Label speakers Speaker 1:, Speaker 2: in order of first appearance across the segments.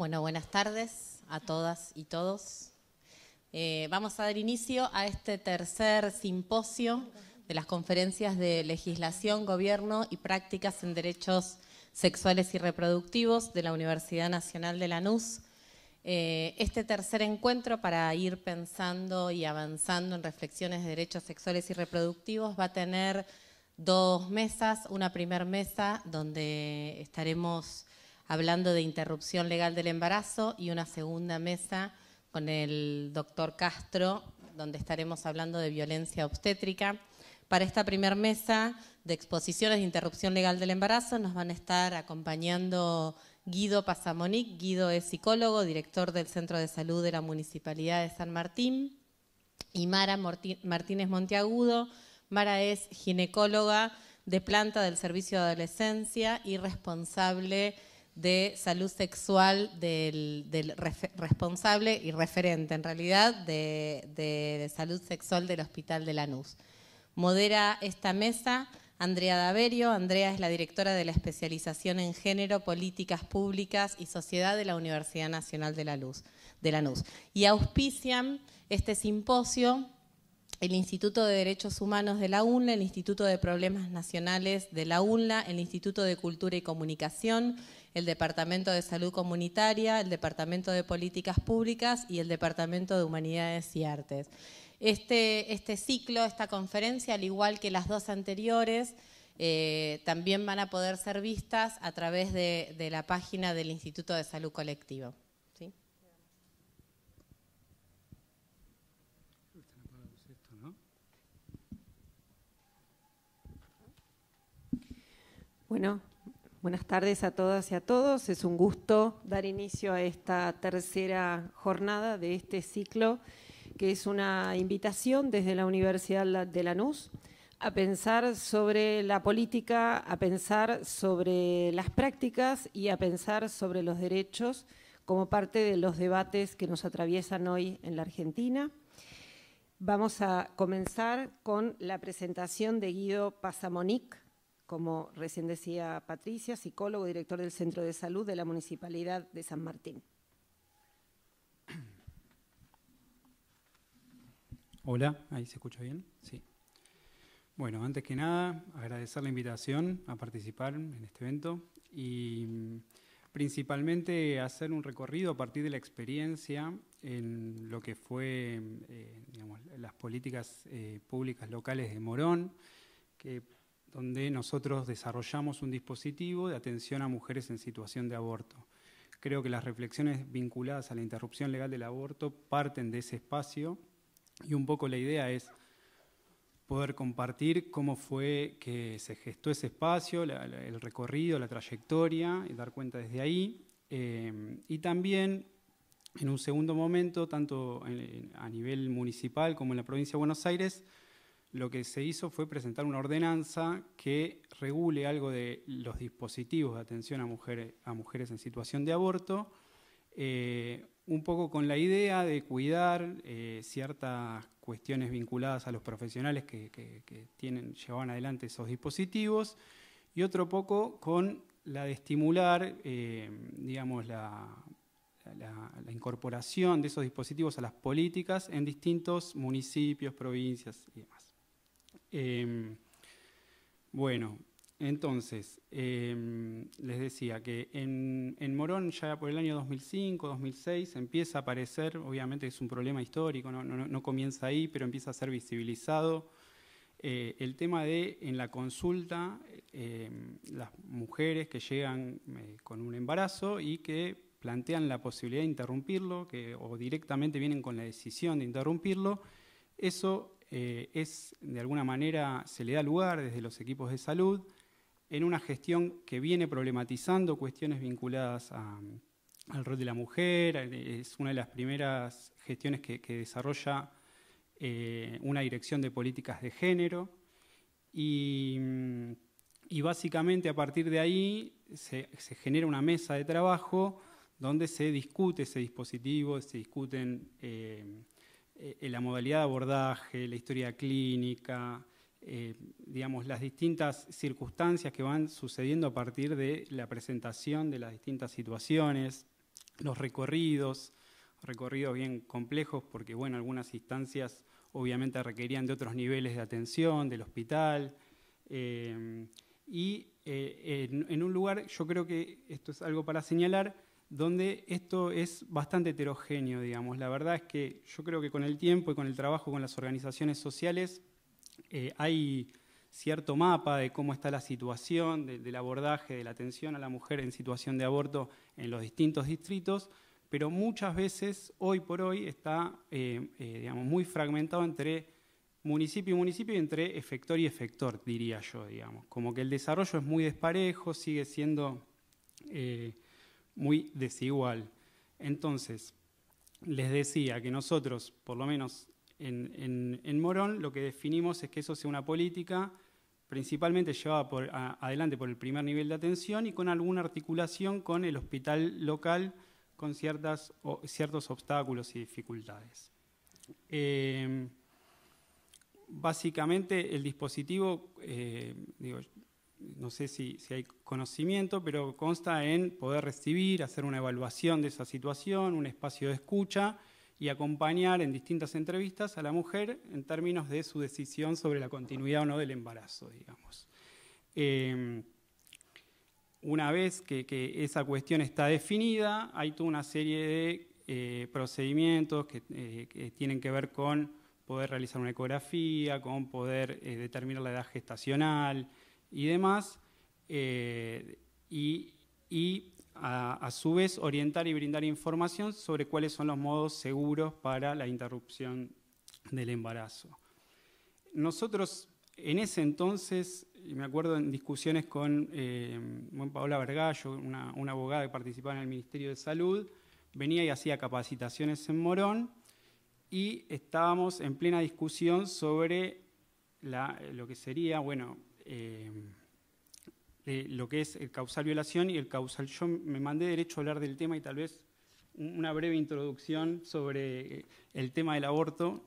Speaker 1: Bueno, buenas tardes a todas y
Speaker 2: todos. Eh, vamos a dar inicio a este tercer simposio de las conferencias de legislación, gobierno y prácticas en derechos sexuales y reproductivos de la Universidad Nacional de Lanús. Eh, este tercer encuentro para ir pensando y avanzando en reflexiones de derechos sexuales y reproductivos va a tener dos mesas, una primer mesa donde estaremos hablando de interrupción legal del embarazo y una segunda mesa con el doctor Castro, donde estaremos hablando de violencia obstétrica. Para esta primera mesa de exposiciones de interrupción legal del embarazo nos van a estar acompañando Guido Pasamonic. Guido es psicólogo, director del Centro de Salud de la Municipalidad de San Martín. Y Mara Martínez Monteagudo. Mara es ginecóloga de planta del Servicio de Adolescencia y responsable de salud sexual del, responsable y referente, en realidad, de, salud sexual del Hospital de la Lanús. Modera esta mesa Andrea Daverio. Andrea es la directora de la especialización en género, políticas públicas y sociedad de la Universidad Nacional de, la Luz, de Lanús. Y auspician este simposio el Instituto de Derechos Humanos de la UNLA, el Instituto de Problemas Nacionales de la UNLA, el Instituto de Cultura y Comunicación, el Departamento de Salud Comunitaria, el Departamento de Políticas Públicas y el Departamento de Humanidades y Artes. Este, este ciclo, esta conferencia, al igual que las dos anteriores, eh, también van a poder ser vistas a través de, la página del Instituto de Salud Colectivo.
Speaker 3: Bueno, Buenas tardes a todas y a todos. Es un gusto dar inicio a esta tercera jornada de este ciclo, que es una invitación desde la Universidad de Lanús a pensar sobre la política, a pensar sobre las prácticas y a pensar sobre los derechos como parte de los debates que nos atraviesan hoy en la Argentina. Vamos a comenzar con la presentación de Guido Pasamonic, como recién decía Patricia, psicólogo, director del Centro de Salud de la Municipalidad de San Martín.
Speaker 1: Hola, ahí se escucha bien. Sí. Bueno, antes que nada, agradecer la invitación a participar en este evento y mm, principalmente hacer un recorrido a partir de la experiencia en lo que fue eh, las políticas eh, públicas locales de Morón, que donde nosotros desarrollamos un dispositivo de atención a mujeres en situación de aborto. Creo que las reflexiones vinculadas a la interrupción legal del aborto parten de ese espacio y un poco la idea es poder compartir cómo fue que se gestó ese espacio, el recorrido, la trayectoria, y dar cuenta desde ahí. Eh, y también, en un segundo momento, tanto a nivel municipal como en la provincia de Buenos Aires, lo que se hizo fue presentar una ordenanza que regule algo de los dispositivos de atención a mujeres, en situación de aborto, eh, un poco con la idea de cuidar eh, ciertas cuestiones vinculadas a los profesionales que, llevaban llevan adelante esos dispositivos, y otro poco con la de estimular, eh, digamos, la, la, incorporación de esos dispositivos a las políticas en distintos municipios, provincias y demás. Em, bueno, entonces, em, les decía que en, Morón ya por el año 2005, 2006 empieza a aparecer, obviamente es un problema histórico, no, comienza ahí, pero empieza a ser visibilizado eh, el tema de en la consulta em, las mujeres que llegan eh, con un embarazo y que plantean la posibilidad de interrumpirlo que, o directamente vienen con la decisión de interrumpirlo, eso eh, es, de alguna manera, se le da lugar desde los equipos de salud en una gestión que viene problematizando cuestiones vinculadas al rol de la mujer. Eh, es una de las primeras gestiones que, desarrolla eh, una dirección de políticas de género. Y, básicamente a partir de ahí se, genera una mesa de trabajo donde se discute ese dispositivo, se discuten eh, eh, la modalidad de abordaje, la historia clínica, eh, digamos, las distintas circunstancias que van sucediendo a partir de la presentación de las distintas situaciones, los recorridos, recorridos bien complejos porque, bueno, algunas instancias obviamente requerían de otros niveles de atención, del hospital, y en, un lugar, yo creo que esto es algo para señalar, donde esto es bastante heterogéneo, digamos. La verdad es que yo creo que con el tiempo y con el trabajo con las organizaciones sociales eh, hay cierto mapa de cómo está la situación, del abordaje, de la atención a la mujer en situación de aborto en los distintos distritos, pero muchas veces, hoy por hoy, está eh, eh, digamos, muy fragmentado entre municipio y municipio y entre efector y efector, diría yo, digamos. Como que el desarrollo es muy desparejo, sigue siendo muy desigual. Entonces, les decía que nosotros, por lo menos en, Morón, lo que definimos es que eso sea una política principalmente llevada por, adelante por el primer nivel de atención y con alguna articulación con el hospital local con ciertas, ciertos obstáculos y dificultades. Eh, básicamente el dispositivo, eh, no sé si, hay conocimiento, pero consta en poder recibir, hacer una evaluación de esa situación, un espacio de escucha y acompañar en distintas entrevistas a la mujer en términos de su decisión sobre la continuidad o no del embarazo, digamos. Eh, una vez que, esa cuestión está definida, hay toda una serie de eh, procedimientos eh, que, tienen que ver con poder realizar una ecografía, con poder determinar la edad gestacional, y demás, eh, y, a, su vez orientar y brindar información sobre cuáles son los modos seguros para la interrupción del embarazo. Nosotros en ese entonces, me acuerdo en discusiones con eh, Paola Vergallo, una, abogada que participaba en el Ministerio de Salud, venía y hacía capacitaciones en Morón y estábamos en plena discusión sobre lo que sería, bueno, eh, de lo que es el causal violación y el causal yo me mandé derecho a hablar del tema y tal vez una breve introducción sobre eh, el tema del aborto.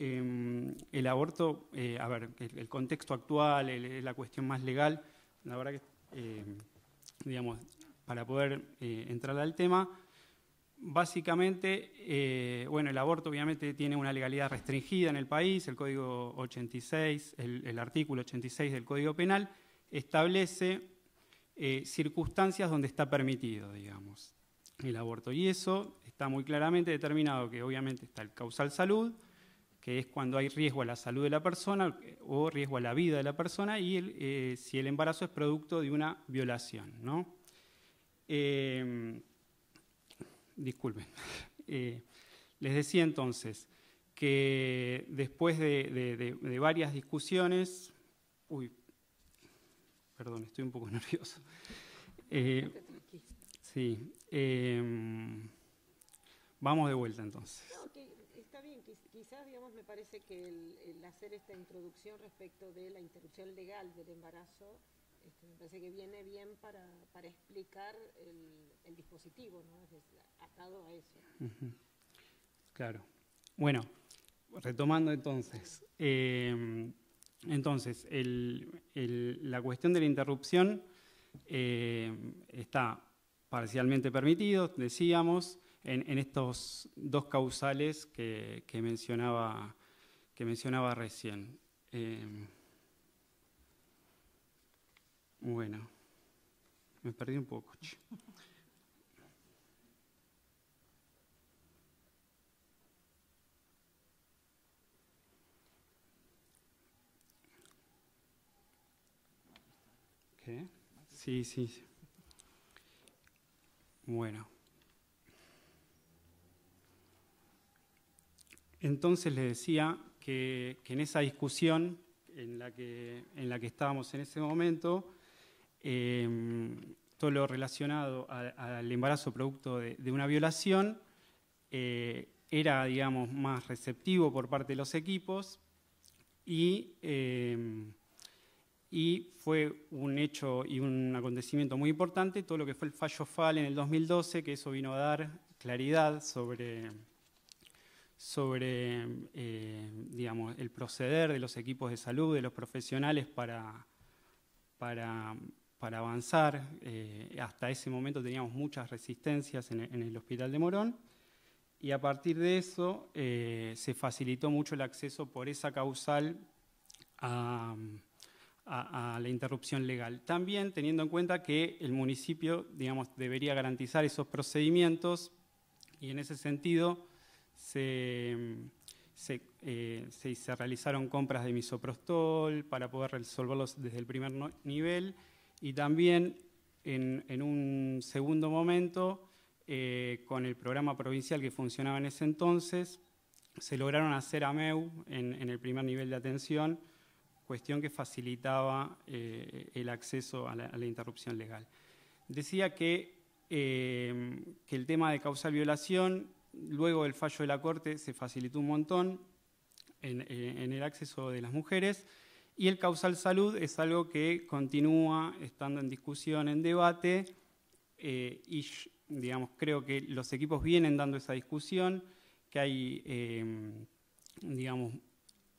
Speaker 1: Em, el aborto, eh, a ver, el, contexto actual, la cuestión más legal, la verdad que, digamos, para poder entrar al tema, básicamente, eh, bueno, el aborto obviamente tiene una legalidad restringida en el país, el Código 86, el, artículo 86 del Código Penal establece eh, circunstancias donde está permitido, digamos, el aborto. Y eso está muy claramente determinado, que obviamente está el causal salud, que es cuando hay riesgo a la salud de la persona eh, o riesgo a la vida de la persona, y si el embarazo es producto de una violación, ¿no? disculpen. Eh, les decía entonces que después de, varias discusiones, uy, perdón, estoy un poco nervioso. Eh, sí, em, vamos de vuelta entonces.
Speaker 3: está bien, quizás digamos, me parece que el hacer esta introducción respecto de la interrupción legal del embarazo este, me parece que viene bien para, explicar el, dispositivo, ¿no? Es atado a eso.
Speaker 1: Claro. Bueno, retomando entonces. Em, entonces, la cuestión de la interrupción em, está parcialmente permitido, decíamos, en, estos dos causales que, mencionaba, que mencionaba recién. Em, bueno, me perdí un poco. Sí, sí, Bueno. Entonces le decía que, que en esa discusión en la, que, en la que estábamos en ese momento, Em, todo lo relacionado al embarazo producto de, una violación, eh, era, digamos, más receptivo por parte de los equipos y, em, y, fue un hecho y un acontecimiento muy importante, todo lo que fue el fallo FAL en el 2012, que eso vino a dar claridad sobre, sobre em, digamos, el proceder de los equipos de salud, de los profesionales para, para para avanzar. Eh, hasta ese momento teníamos muchas resistencias en, el Hospital de Morón y a partir de eso eh, se facilitó mucho el acceso por esa causal a, la interrupción legal. También teniendo en cuenta que el municipio digamos, debería garantizar esos procedimientos y en ese sentido se... Eh, realizaron compras de misoprostol para poder resolverlos desde el primer nivel y también en, un segundo momento, eh, con el programa provincial que funcionaba en ese entonces, se lograron hacer AMEU en, en el primer nivel de atención, cuestión que facilitaba eh, el acceso a la, interrupción legal. Decía que, em, que el tema de causal violación, luego del fallo de la Corte, se facilitó un montón en eh, el acceso de las mujeres, y el causal salud es algo que continúa estando en discusión, en debate, eh, y digamos, creo que los equipos vienen dando esa discusión, que hay, em, digamos,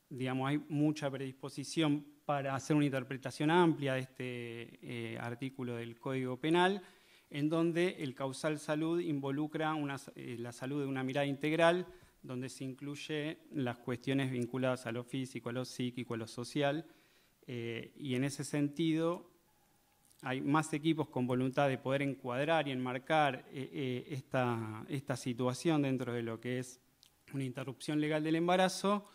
Speaker 1: digamos, hay mucha predisposición para hacer una interpretación amplia de este eh, artículo del Código Penal, en donde el causal salud involucra eh, la salud de una mirada integral donde se incluye las cuestiones vinculadas a lo físico, a lo psíquico, a lo social, eh, y en ese sentido hay más equipos con voluntad de poder encuadrar y enmarcar eh, eh, esta, situación dentro de lo que es una interrupción legal del embarazo.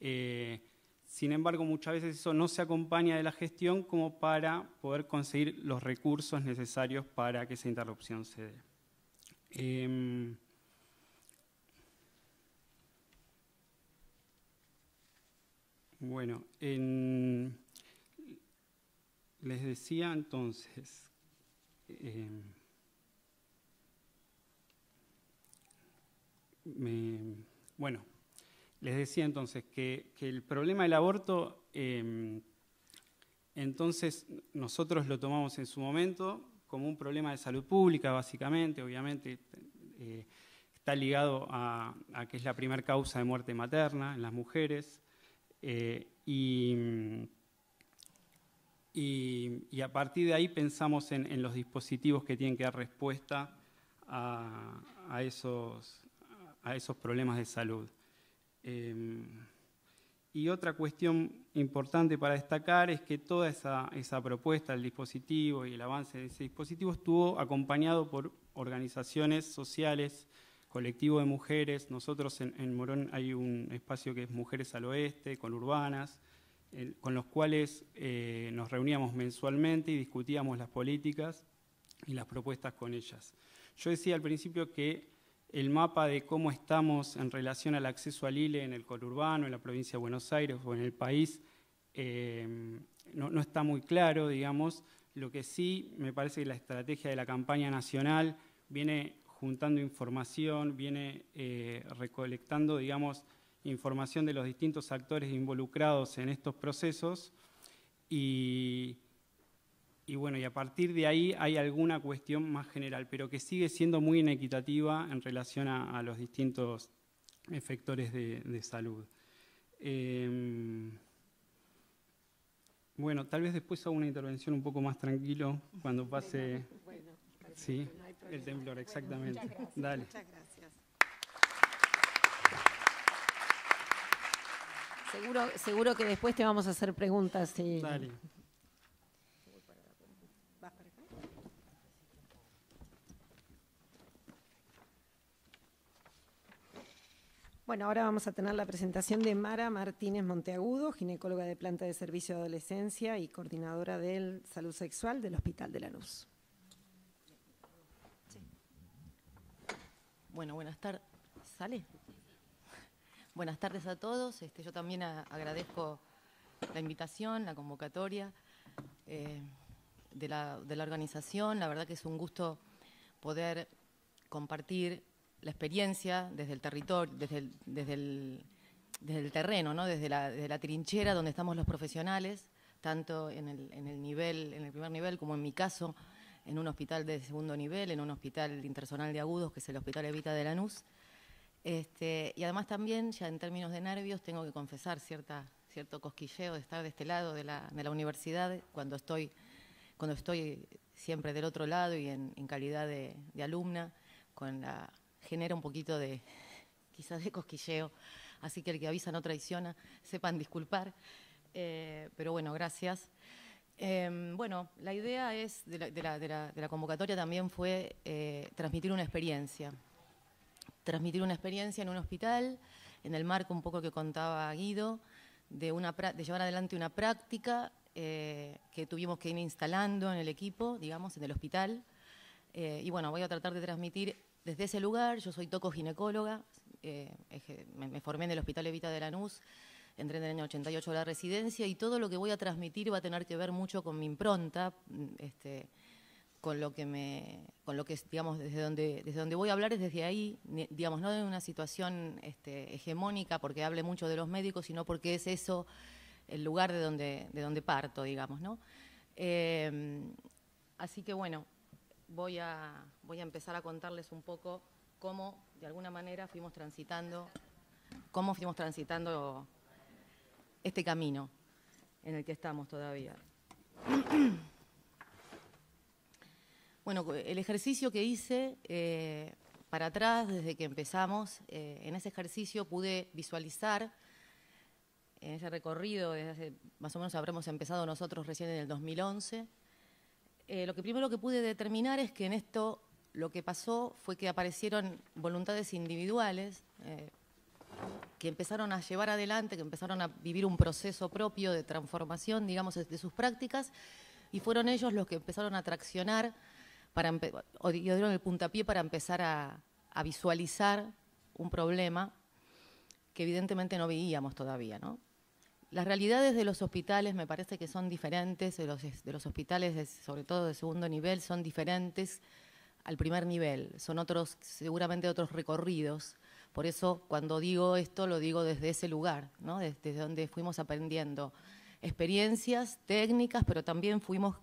Speaker 1: sin embargo, muchas veces eso no se acompaña de la gestión como para poder conseguir los recursos necesarios para que esa interrupción se dé. Em, Bueno, les decía entonces, em, bueno, les decía entonces que, el problema del aborto, em, entonces nosotros lo tomamos en su momento como un problema de salud pública, básicamente, obviamente. Eh, está ligado a, a que es la primera causa de muerte materna en las mujeres, eh, y, a partir de ahí pensamos en, los dispositivos que tienen que dar respuesta a, esos, problemas de salud. Em, y otra cuestión importante para destacar es que toda esa, esa propuesta el dispositivo y el avance de ese dispositivo estuvo acompañado por organizaciones sociales, colectivo de mujeres. Nosotros en, Morón hay un espacio que es Mujeres al Oeste, con urbanas, con los cuales eh, nos reuníamos mensualmente y discutíamos las políticas y las propuestas con ellas. Yo decía al principio que el mapa de cómo estamos en relación al acceso al ILE en el conurbano, en la provincia de Buenos Aires o en el país, eh, no, no, está muy claro, digamos. Lo que sí me parece que la estrategia de la campaña nacional viene juntando información, viene eh, recolectando, digamos, información de los distintos actores involucrados en estos procesos y, bueno, y a partir de ahí hay alguna cuestión más general, pero que sigue siendo muy inequitativa en relación a, los distintos efectores de, salud. Em, bueno, tal vez después haga una intervención un poco más tranquilo cuando pase... Bueno, sí. El temblor, exactamente. muchas gracias. Dale. Muchas gracias.
Speaker 3: Seguro, seguro que después te vamos a hacer preguntas. Eh. Dale. Bueno, ahora vamos a tener la presentación de Mara Martínez Monteagudo, ginecóloga de planta de servicio de adolescencia y coordinadora del salud sexual del Hospital de la Luz. Bueno, buenas tardes. ¿Sale?
Speaker 4: Buenas tardes a todos. Este, yo también agradezco la invitación, la convocatoria eh, de, la, organización. La verdad que es un gusto poder compartir la experiencia desde el territorio, desde desde terreno, ¿no? desde, la, trinchera donde estamos los profesionales, tanto en el, en el nivel, en el primer nivel como en mi caso, en un hospital de segundo nivel, en un hospital intersonal de agudos, que es el Hospital Evita de Lanús. Este, y además también, ya en términos de nervios, tengo que confesar cierta, cierto cosquilleo de estar de este lado de la, universidad cuando estoy, cuando estoy siempre del otro lado y en, calidad de, alumna, con la, genera un poquito de, quizás de cosquilleo, así que el que avisa no traiciona, sepan disculpar. Eh, pero bueno, gracias. Em, bueno, la idea es de la, convocatoria también fue eh, transmitir una experiencia. Transmitir una experiencia en un hospital, en el marco un poco que contaba Guido, de, llevar adelante una práctica eh, que tuvimos que ir instalando en el equipo, digamos, en el hospital. Eh, y bueno, voy a tratar de transmitir desde ese lugar. Yo soy toco ginecóloga, me, formé en el Hospital Evita de Lanús entré en el año 88 a la residencia y todo lo que voy a transmitir va a tener que ver mucho con mi impronta, mm, este, con lo que me, con lo que digamos desde donde desde donde voy a hablar es desde ahí, digamos no de una situación este, hegemónica porque hable mucho de los médicos, sino porque es eso el lugar de donde de donde parto, digamos, ¿no? Em, así que bueno, voy a voy a empezar a contarles un poco cómo de alguna manera fuimos transitando cómo fuimos transitando este camino en el que estamos todavía. Bueno, el ejercicio que hice eh, para atrás, desde que empezamos, eh, en ese ejercicio pude visualizar, en ese recorrido, desde más o menos habremos empezado nosotros recién en el 2011, eh, lo que primero que pude determinar es que en esto lo que pasó fue que aparecieron voluntades individuales, que empezaron a llevar adelante, que empezaron a vivir un proceso propio de transformación, digamos, de sus prácticas, y fueron ellos los que empezaron a traccionar, para o dieron el puntapié para empezar a, visualizar un problema que evidentemente no veíamos todavía, ¿no? Las realidades de los hospitales me parece que son diferentes, de los, hospitales, sobre todo de segundo nivel, son diferentes al primer nivel, son otros, seguramente otros recorridos. Por eso cuando digo esto lo digo desde ese lugar, desde donde fuimos aprendiendo experiencias técnicas, pero también fuimos,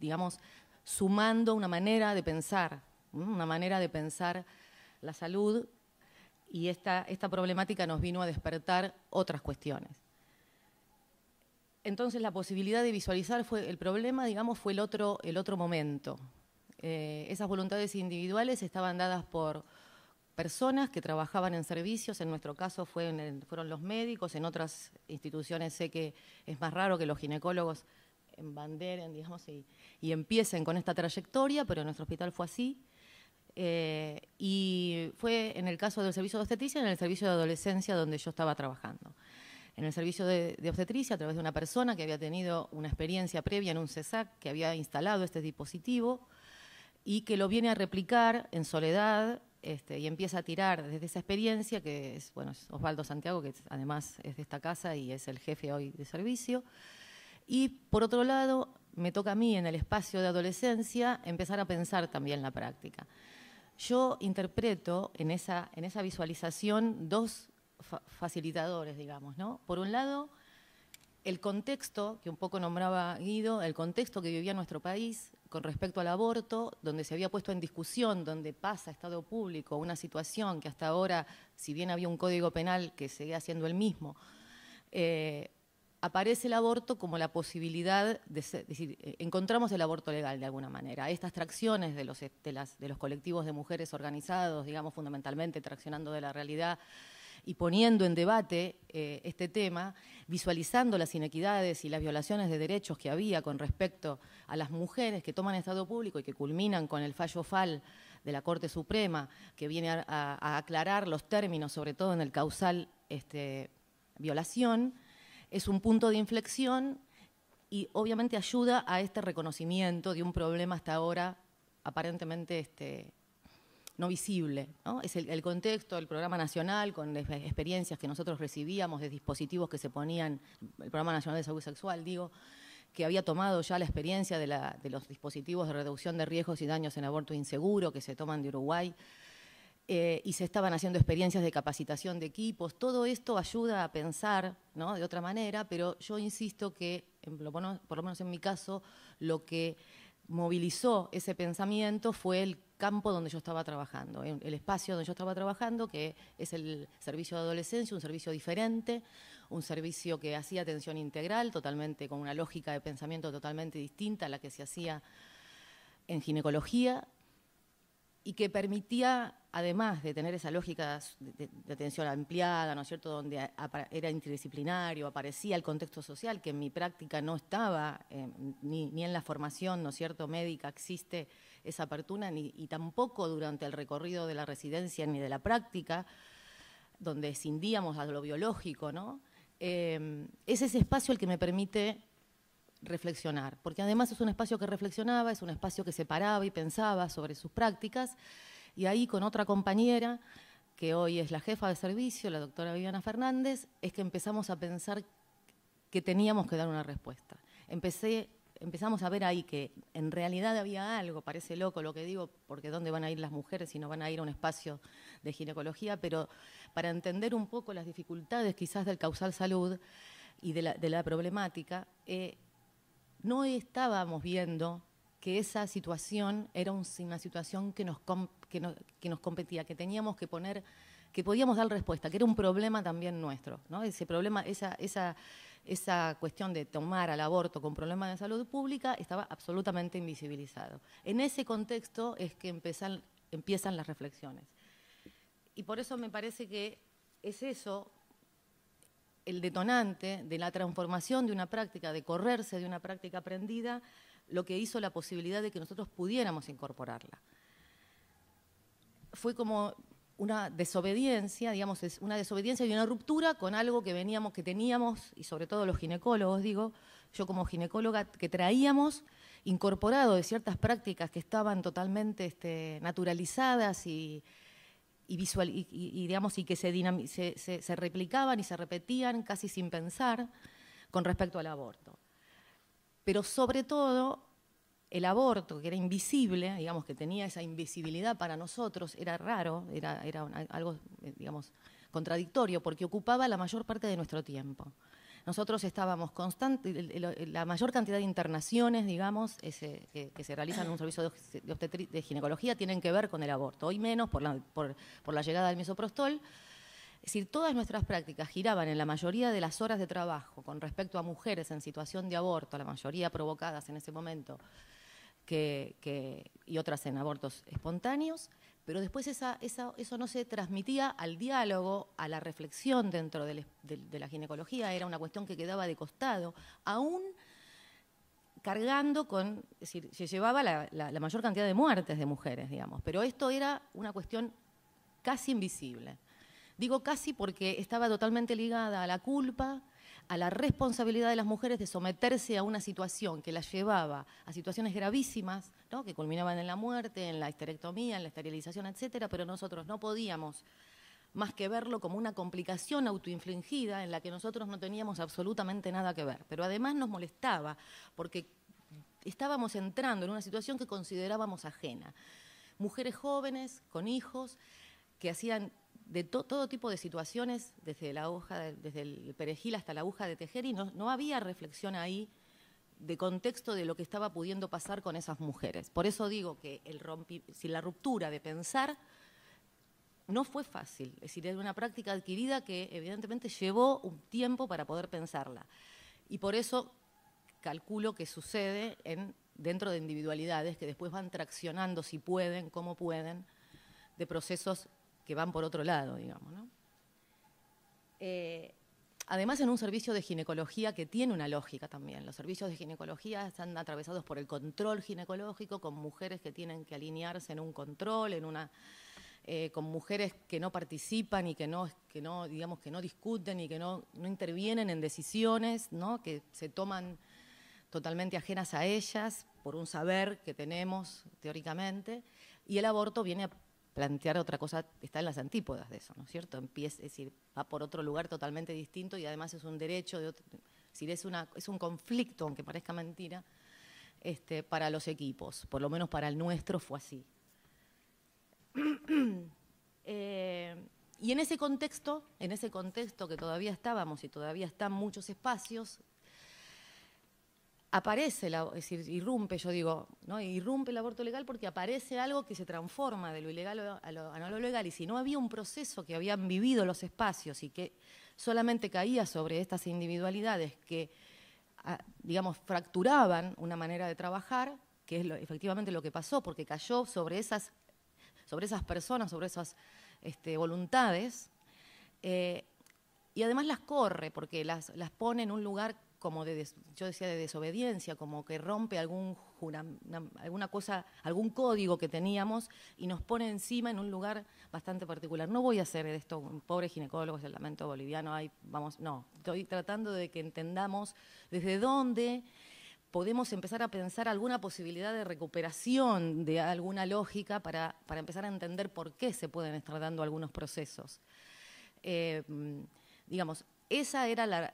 Speaker 4: digamos, sumando una manera de pensar, una manera de pensar la salud y esta, esta problemática nos vino a despertar otras cuestiones. Entonces la posibilidad de visualizar fue el problema, digamos, fue el otro, el otro momento. Eh, esas voluntades individuales estaban dadas por personas que trabajaban en servicios, en nuestro caso fueron los médicos, en otras instituciones sé que es más raro que los ginecólogos embanderen, digamos, y, empiecen con esta trayectoria, pero en nuestro hospital fue así. Eh, y fue en el caso del servicio de obstetricia, en el servicio de adolescencia donde yo estaba trabajando. En el servicio de, de obstetricia, a través de una persona que había tenido una experiencia previa en un CESAC, e que había instalado este dispositivo y que lo viene a replicar en Soledad, este, y empieza a tirar desde esa experiencia, que es, bueno, Osvaldo Santiago, que además es de esta casa y es el jefe hoy de servicio. Y por otro lado, me toca a mí en el espacio de adolescencia empezar a pensar también la práctica. Yo interpreto en esa, visualización dos facilitadores, digamos, Por un lado, el contexto que un poco nombraba Guido, el contexto que vivía nuestro país, con respecto al aborto, donde se había puesto en discusión, donde pasa a Estado público una situación que hasta ahora, si bien había un código penal que seguía siendo el mismo, eh, aparece el aborto como la posibilidad de, decir, eh, encontramos el aborto legal de alguna manera. Estas tracciones de los, de los colectivos de mujeres organizados, digamos fundamentalmente traccionando de la realidad, y poniendo en debate eh, este tema, visualizando las inequidades y las violaciones de derechos que había con respecto a las mujeres que toman estado público y que culminan con el fallo FAL de la Corte Suprema, que viene a, aclarar los términos, sobre todo en el causal este, violación, es un punto de inflexión y obviamente ayuda a este reconocimiento de un problema hasta ahora aparentemente este, no visible. Es el, contexto del programa nacional con experiencias que nosotros recibíamos de dispositivos que se ponían, el programa nacional de salud sexual, digo, que había tomado ya la experiencia de, los dispositivos de reducción de riesgos y daños en aborto inseguro que se toman de Uruguay. Eh, y se estaban haciendo experiencias de capacitación de equipos. Todo esto ayuda a pensar de otra manera, pero yo insisto que, por lo menos en mi caso, lo que movilizó ese pensamiento fue el campo donde yo estaba trabajando, el espacio donde yo estaba trabajando, que es el servicio de adolescencia, un servicio diferente, un servicio que hacía atención integral, totalmente con una lógica de pensamiento totalmente distinta a la que se hacía en ginecología y que permitía, además de tener esa lógica de, atención ampliada, ¿no es cierto?, donde era interdisciplinario, aparecía el contexto social, que en mi práctica no estaba, eh, ni, ni en la formación, ¿no es cierto?, médica existe esa apertura, ni, y tampoco durante el recorrido de la residencia ni de la práctica, donde escindíamos a lo biológico, ¿no? Em, es ese espacio el que me permite reflexionar, porque además es un espacio que reflexionaba, es un espacio que se paraba y pensaba sobre sus prácticas, y ahí con otra compañera, que hoy es la jefa de servicio, la doctora Viviana Fernández, es que empezamos a pensar que teníamos que dar una respuesta. Empecé empezamos a ver ahí que en realidad había algo, parece loco lo que digo, porque ¿dónde van a ir las mujeres si no van a ir a un espacio de ginecología? Pero para entender un poco las dificultades quizás del causal salud y de la, problemática, eh, no estábamos viendo que esa situación era una situación que nos, nos competía, que teníamos que poner que podíamos dar respuesta, que era un problema también nuestro, ¿no? Ese problema, esa, esa, esa cuestión de tomar al aborto con problemas de salud pública estaba absolutamente invisibilizado. En ese contexto es que empiezan, empiezan las reflexiones. Y por eso me parece que es eso el detonante de la transformación de una práctica, de correrse de una práctica aprendida, lo que hizo la posibilidad de que nosotros pudiéramos incorporarla. Fue como una desobediencia, digamos, es una desobediencia y una ruptura con algo que veníamos, que teníamos, y sobre todo los ginecólogos, digo, yo como ginecóloga, que traíamos incorporado de ciertas prácticas que estaban totalmente este, naturalizadas y, digamos, y que se replicaban y se repetían casi sin pensar con respecto al aborto. Pero sobre todo el aborto, que era invisible, digamos, que tenía esa invisibilidad para nosotros, era raro, era, algo, eh, digamos, contradictorio, porque ocupaba la mayor parte de nuestro tiempo. Nosotros estábamos constantes, la mayor cantidad de internaciones, digamos, eh, que, se realizan en un servicio de, de, ginecología tienen que ver con el aborto, hoy menos por la, por la llegada del misoprostol. Es decir, todas nuestras prácticas giraban en la mayoría de las horas de trabajo con respecto a mujeres en situación de aborto, la mayoría provocadas en ese momento, que, y otras en abortos espontáneos, pero después eso no se transmitía al diálogo, a la reflexión dentro de, la ginecología, era una cuestión que quedaba de costado, aún cargando con, se llevaba la, la mayor cantidad de muertes de mujeres, digamos, pero esto era una cuestión casi invisible. Digo casi porque estaba totalmente ligada a la culpa, a la responsabilidad de las mujeres de someterse a una situación que las llevaba a situaciones gravísimas, que culminaban en la muerte, en la histerectomía, en la esterilización, etcétera, pero nosotros no podíamos más que verlo como una complicación autoinfligida en la que nosotros no teníamos absolutamente nada que ver. Pero además nos molestaba porque estábamos entrando en una situación que considerábamos ajena. Mujeres jóvenes, con hijos, que hacían de todo tipo de situaciones, desde la hoja, desde el perejil hasta la aguja de tejer, y no, había reflexión ahí de contexto de lo que estaba pudiendo pasar con esas mujeres. Por eso digo que el si la ruptura de pensar no fue fácil, es decir, era una práctica adquirida que evidentemente llevó un tiempo para poder pensarla. Y por eso calculo que sucede en, dentro de individualidades que después van traccionando, si pueden, cómo pueden, de procesos que van por otro lado, digamos. ¿no? Eh, además, en un servicio de ginecología que tiene una lógica también. Los servicios de ginecología están atravesados por el control ginecológico, con mujeres que tienen que alinearse en un control, en una eh, con mujeres que no participan y que no, que no, digamos, que no discuten y que no, no intervienen en decisiones, ¿no? que se toman totalmente ajenas a ellas por un saber que tenemos teóricamente, y el aborto viene a plantear otra cosa está en las antípodas de eso, ¿no es cierto? Empieza, es decir, va por otro lugar totalmente distinto y además es un derecho, de es es, una, es un conflicto, aunque parezca mentira, este, para los equipos, por lo menos para el nuestro fue así. Eh, y en ese contexto, en ese contexto que todavía estábamos y todavía están muchos espacios, aparece, es decir, irrumpe, yo digo, ¿no? irrumpe el aborto legal porque aparece algo que se transforma de lo ilegal a lo, lo legal y si no había un proceso que habían vivido los espacios y que solamente caía sobre estas individualidades que, ah, digamos, fracturaban una manera de trabajar, que es efectivamente lo que pasó, porque cayó sobre esas, sobre esas personas, sobre esas este, voluntades, eh, y además las corre, porque las, las pone en un lugar como de, yo decía, de desobediencia, como que rompe algún alguna cosa, algún código que teníamos y nos pone encima en un lugar bastante particular. No voy a hacer esto, un pobre ginecólogo, del lamento boliviano, hay, vamos, no, estoy tratando de que entendamos desde dónde podemos empezar a pensar alguna posibilidad de recuperación de alguna lógica para, para empezar a entender por qué se pueden estar dando algunos procesos. Eh, digamos, esa era la,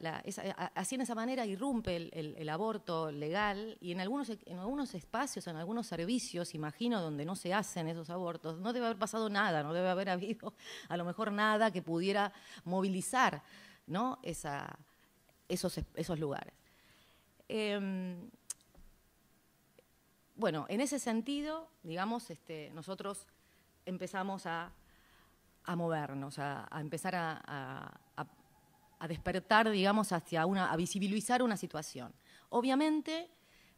Speaker 4: así en esa manera irrumpe el, aborto legal y en algunos, en algunos espacios, en algunos servicios, imagino, donde no se hacen esos abortos, no debe haber pasado nada, no debe haber habido a lo mejor nada que pudiera movilizar ¿no? esos, esos lugares. Em, bueno, en ese sentido, digamos, este, nosotros empezamos a, movernos, a, empezar a a despertar, digamos, hacia una, a visibilizar una situación. Obviamente,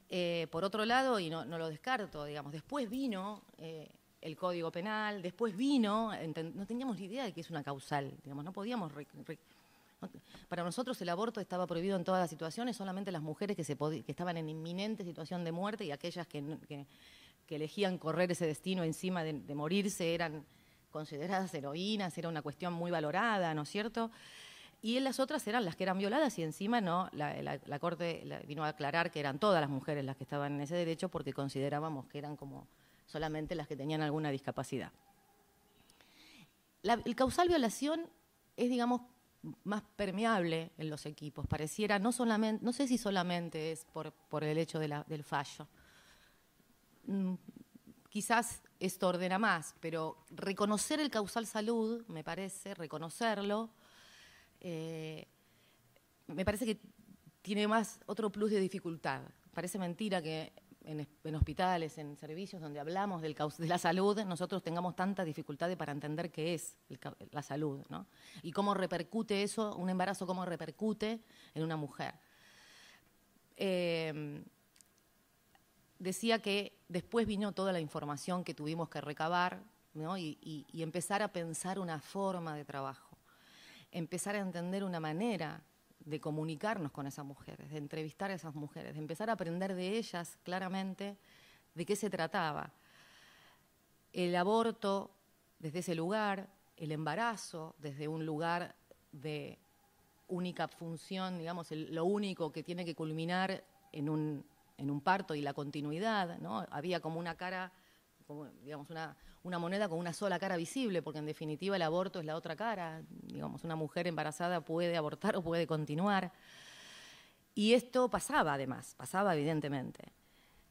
Speaker 4: eh, por otro lado, y no, lo descarto, digamos, después vino eh, el Código Penal, después vino, no teníamos ni idea de que es una causal, digamos, no podíamos... para nosotros el aborto estaba prohibido en todas las situaciones, solamente las mujeres que, se estaban en inminente situación de muerte y aquellas que, que, elegían correr ese destino encima de, de morirse eran consideradas heroínas, era una cuestión muy valorada, ¿no es cierto? y las otras eran las que eran violadas y encima no, la, Corte vino a aclarar que eran todas las mujeres las que estaban en ese derecho porque considerábamos que eran como solamente las que tenían alguna discapacidad. el causal violación es, digamos, más permeable en los equipos, pareciera, no, solamente, no sé si solamente es por, el hecho del fallo. Mm, quizás esto ordena más, pero reconocer el causal salud, me parece, reconocerlo, eh, me parece que tiene más otro plus de dificultad. Parece mentira que en, hospitales, en servicios donde hablamos del de la salud, nosotros tengamos tanta dificultad para entender qué es la salud, Y cómo repercute eso, un embarazo, cómo repercute en una mujer. Em, decía que después vino toda la información que tuvimos que recabar y empezar a pensar una forma de trabajo empezar a entender una manera de comunicarnos con esas mujeres, de entrevistar a esas mujeres, de empezar a aprender de ellas claramente de qué se trataba. El aborto desde ese lugar, el embarazo desde un lugar de única función, digamos, lo único que tiene que culminar en un, en un parto y la continuidad, ¿no? Había como una cara, digamos, una, una moneda con una sola cara visible, porque en definitiva el aborto es la otra cara. Digamos, una mujer embarazada puede abortar o puede continuar. Y esto pasaba además, pasaba evidentemente.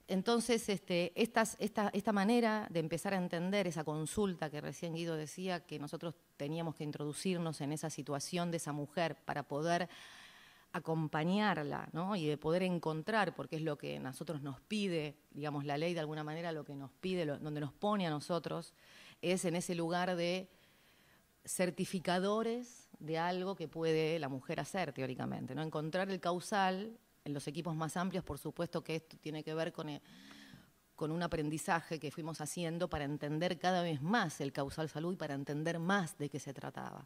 Speaker 4: Entonces, este, esta, esta, manera de empezar a entender esa consulta que recién Guido decía, que nosotros teníamos que introducirnos en esa situación de esa mujer para poder acompañarla ¿no? y de poder encontrar, porque es lo que nosotros nos pide, digamos, la ley de alguna manera, lo que nos pide, lo, donde nos pone a nosotros, es en ese lugar de certificadores de algo que puede la mujer hacer teóricamente, ¿no? Encontrar el causal en los equipos más amplios, por supuesto que esto tiene que ver con, eh, con un aprendizaje que fuimos haciendo para entender cada vez más el causal salud y para entender más de qué se trataba.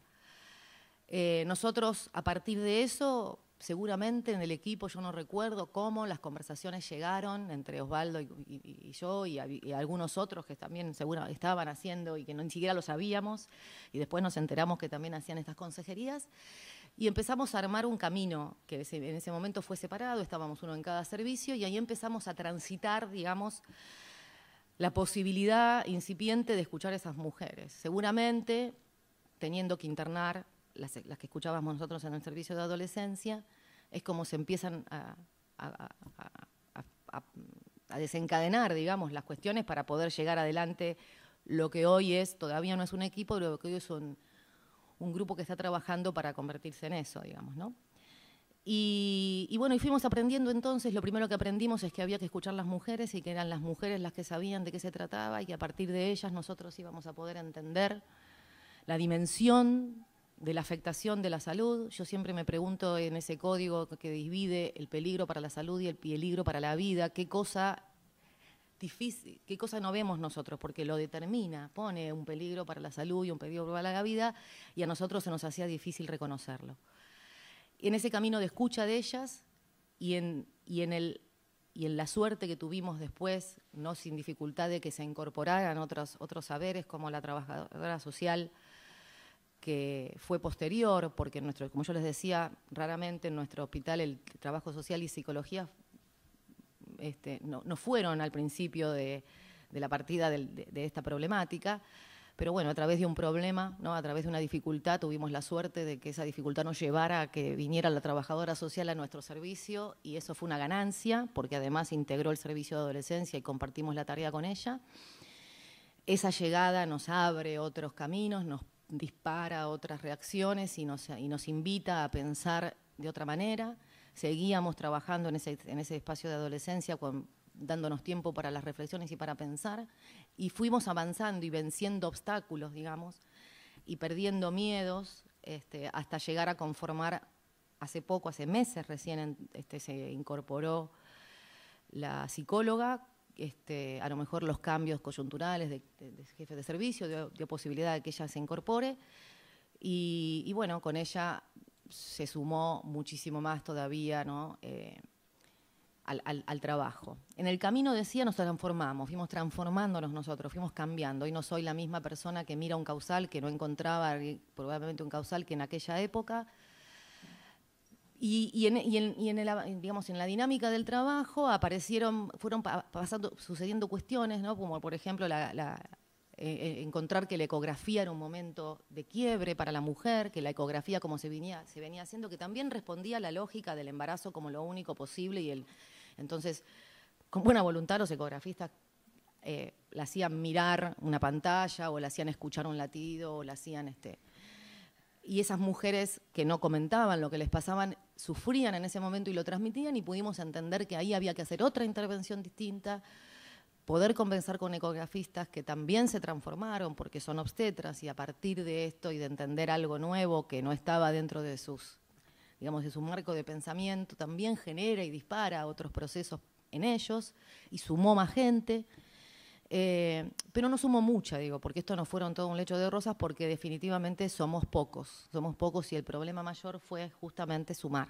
Speaker 4: Eh, nosotros, a partir de eso, seguramente en el equipo, yo no recuerdo cómo las conversaciones llegaron entre Osvaldo y, yo y, algunos otros que también seguro estaban haciendo y que no, ni siquiera lo sabíamos, y después nos enteramos que también hacían estas consejerías, y empezamos a armar un camino que en ese momento fue separado, estábamos uno en cada servicio, y ahí empezamos a transitar, digamos, la posibilidad incipiente de escuchar a esas mujeres, seguramente teniendo que internar las, que escuchábamos nosotros en el servicio de adolescencia, es como se empiezan a, desencadenar, digamos, las cuestiones para poder llegar adelante lo que hoy es, todavía no es un equipo, pero lo que hoy es un, grupo que está trabajando para convertirse en eso, digamos, ¿no? Y, bueno, y fuimos aprendiendo entonces, lo primero que aprendimos es que había que escuchar las mujeres y que eran las mujeres las que sabían de qué se trataba y que a partir de ellas nosotros íbamos a poder entender la dimensión de la afectación de la salud. Yo siempre me pregunto en ese código que divide el peligro para la salud y el peligro para la vida, qué cosa difícil, qué cosa no vemos nosotros, porque lo determina, pone un peligro para la salud y un peligro para la vida, y a nosotros se nos hacía difícil reconocerlo. En ese camino de escucha de ellas y en, el y en la suerte que tuvimos después, no sin dificultad de que se incorporaran otros, otros saberes como la trabajadora social, que fue posterior, porque nuestro, como yo les decía, raramente en nuestro hospital el trabajo social y psicología este, no, fueron al principio de, la partida de, de, esta problemática, pero bueno, a través de un problema, ¿no? a través de una dificultad, tuvimos la suerte de que esa dificultad nos llevara a que viniera la trabajadora social a nuestro servicio y eso fue una ganancia, porque además integró el servicio de adolescencia y compartimos la tarea con ella. Esa llegada nos abre otros caminos, nos dispara otras reacciones y nos, invita a pensar de otra manera. Seguíamos trabajando en ese, espacio de adolescencia dándonos tiempo para las reflexiones y para pensar, y fuimos avanzando y venciendo obstáculos, digamos, y perdiendo miedos este, hasta llegar a conformar, hace poco, hace meses recién este, se incorporó la psicóloga este, a lo mejor los cambios coyunturales de, jefe de servicio dio, posibilidad de que ella se incorpore y, bueno, con ella se sumó muchísimo más todavía eh, al, al, trabajo. En el camino, decía, nos transformamos, fuimos transformándonos nosotros, fuimos cambiando. Hoy no soy la misma persona que mira un causal que no encontraba probablemente un causal que en aquella época, y, en, digamos, en la dinámica del trabajo aparecieron, fueron pasando, sucediendo cuestiones, ¿no? como por ejemplo eh, eh, encontrar que la ecografía era un momento de quiebre para la mujer, que la ecografía como se, venía, se venía haciendo, que también respondía a la lógica del embarazo como lo único posible. y el Entonces, con buena voluntad los ecografistas eh, la hacían mirar una pantalla o la hacían escuchar un latido o la hacían... Este, y esas mujeres que no comentaban lo que les pasaban sufrían en ese momento y lo transmitían y pudimos entender que ahí había que hacer otra intervención distinta, poder convencer con ecografistas que también se transformaron porque son obstetras y a partir de esto y de entender algo nuevo que no estaba dentro de sus digamos de su marco de pensamiento también genera y dispara otros procesos en ellos y sumó más gente. Eh, pero no sumo mucha, digo, porque esto no fueron todo un lecho de rosas, porque definitivamente somos pocos, somos pocos y el problema mayor fue justamente sumar,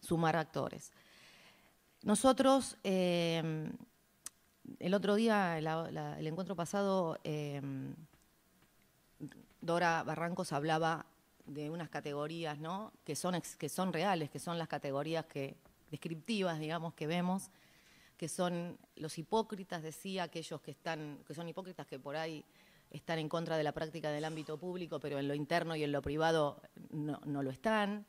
Speaker 4: sumar actores. Nosotros, em, el otro día, el encuentro pasado, em, Dora Barrancos hablaba de unas categorías ¿no? que, son que son reales, que son las categorías descriptivas, digamos, que vemos que son los hipócritas, decía, aquellos que, están, que son hipócritas que por ahí están en contra de la práctica del ámbito público, pero en lo interno y en lo privado no, lo están.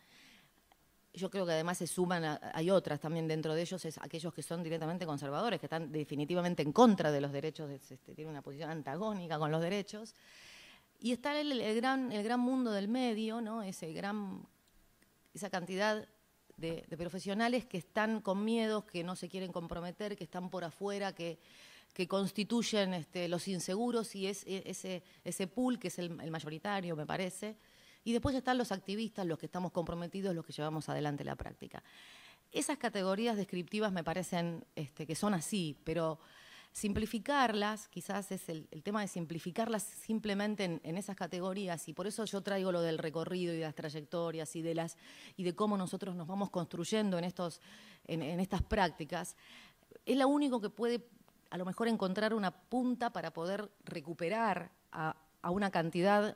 Speaker 4: Yo creo que además se suman, hay otras también dentro de ellos, es aquellos que son directamente conservadores, que están definitivamente en contra de los derechos, este, tienen una posición antagónica con los derechos. Y está el, el, gran, el gran mundo del medio, ¿no? Ese gran, esa cantidad de, profesionales que están con miedos, que no se quieren comprometer, que están por afuera, que, que constituyen este, los inseguros y es, e, ese, ese pool que es el, mayoritario, me parece. Y después están los activistas, los que estamos comprometidos, los que llevamos adelante la práctica. Esas categorías descriptivas me parecen este, que son así, pero simplificarlas, quizás es el, tema de simplificarlas simplemente en, esas categorías y por eso yo traigo lo del recorrido y de las trayectorias y de, las, y de cómo nosotros nos vamos construyendo en, estos, en, estas prácticas, es lo único que puede a lo mejor encontrar una punta para poder recuperar a, una cantidad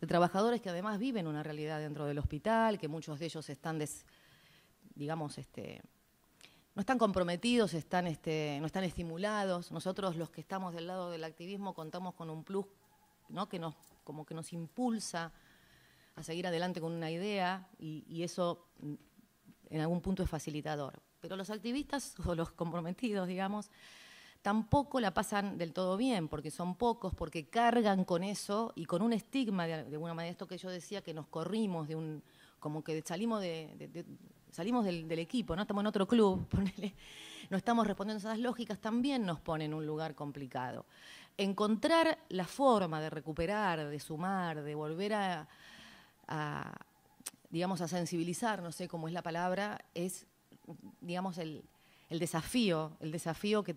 Speaker 4: de trabajadores que además viven una realidad dentro del hospital, que muchos de ellos están, des, digamos, este, no están comprometidos, están, este, no están estimulados. Nosotros los que estamos del lado del activismo contamos con un plus ¿no? que nos, como que nos impulsa a seguir adelante con una idea y, eso mm, en algún punto es facilitador. Pero los activistas o los comprometidos, digamos, tampoco la pasan del todo bien, porque son pocos, porque cargan con eso y con un estigma, de alguna manera, esto que yo decía, que nos corrimos de un, como que salimos de salimos del, equipo, ¿no? Estamos en otro club, No estamos respondiendo a esas lógicas, también nos pone en un lugar complicado. Encontrar la forma de recuperar, de sumar, de volver a, digamos, a sensibilizar, no sé cómo es la palabra, es, digamos, el, desafío, el desafío que,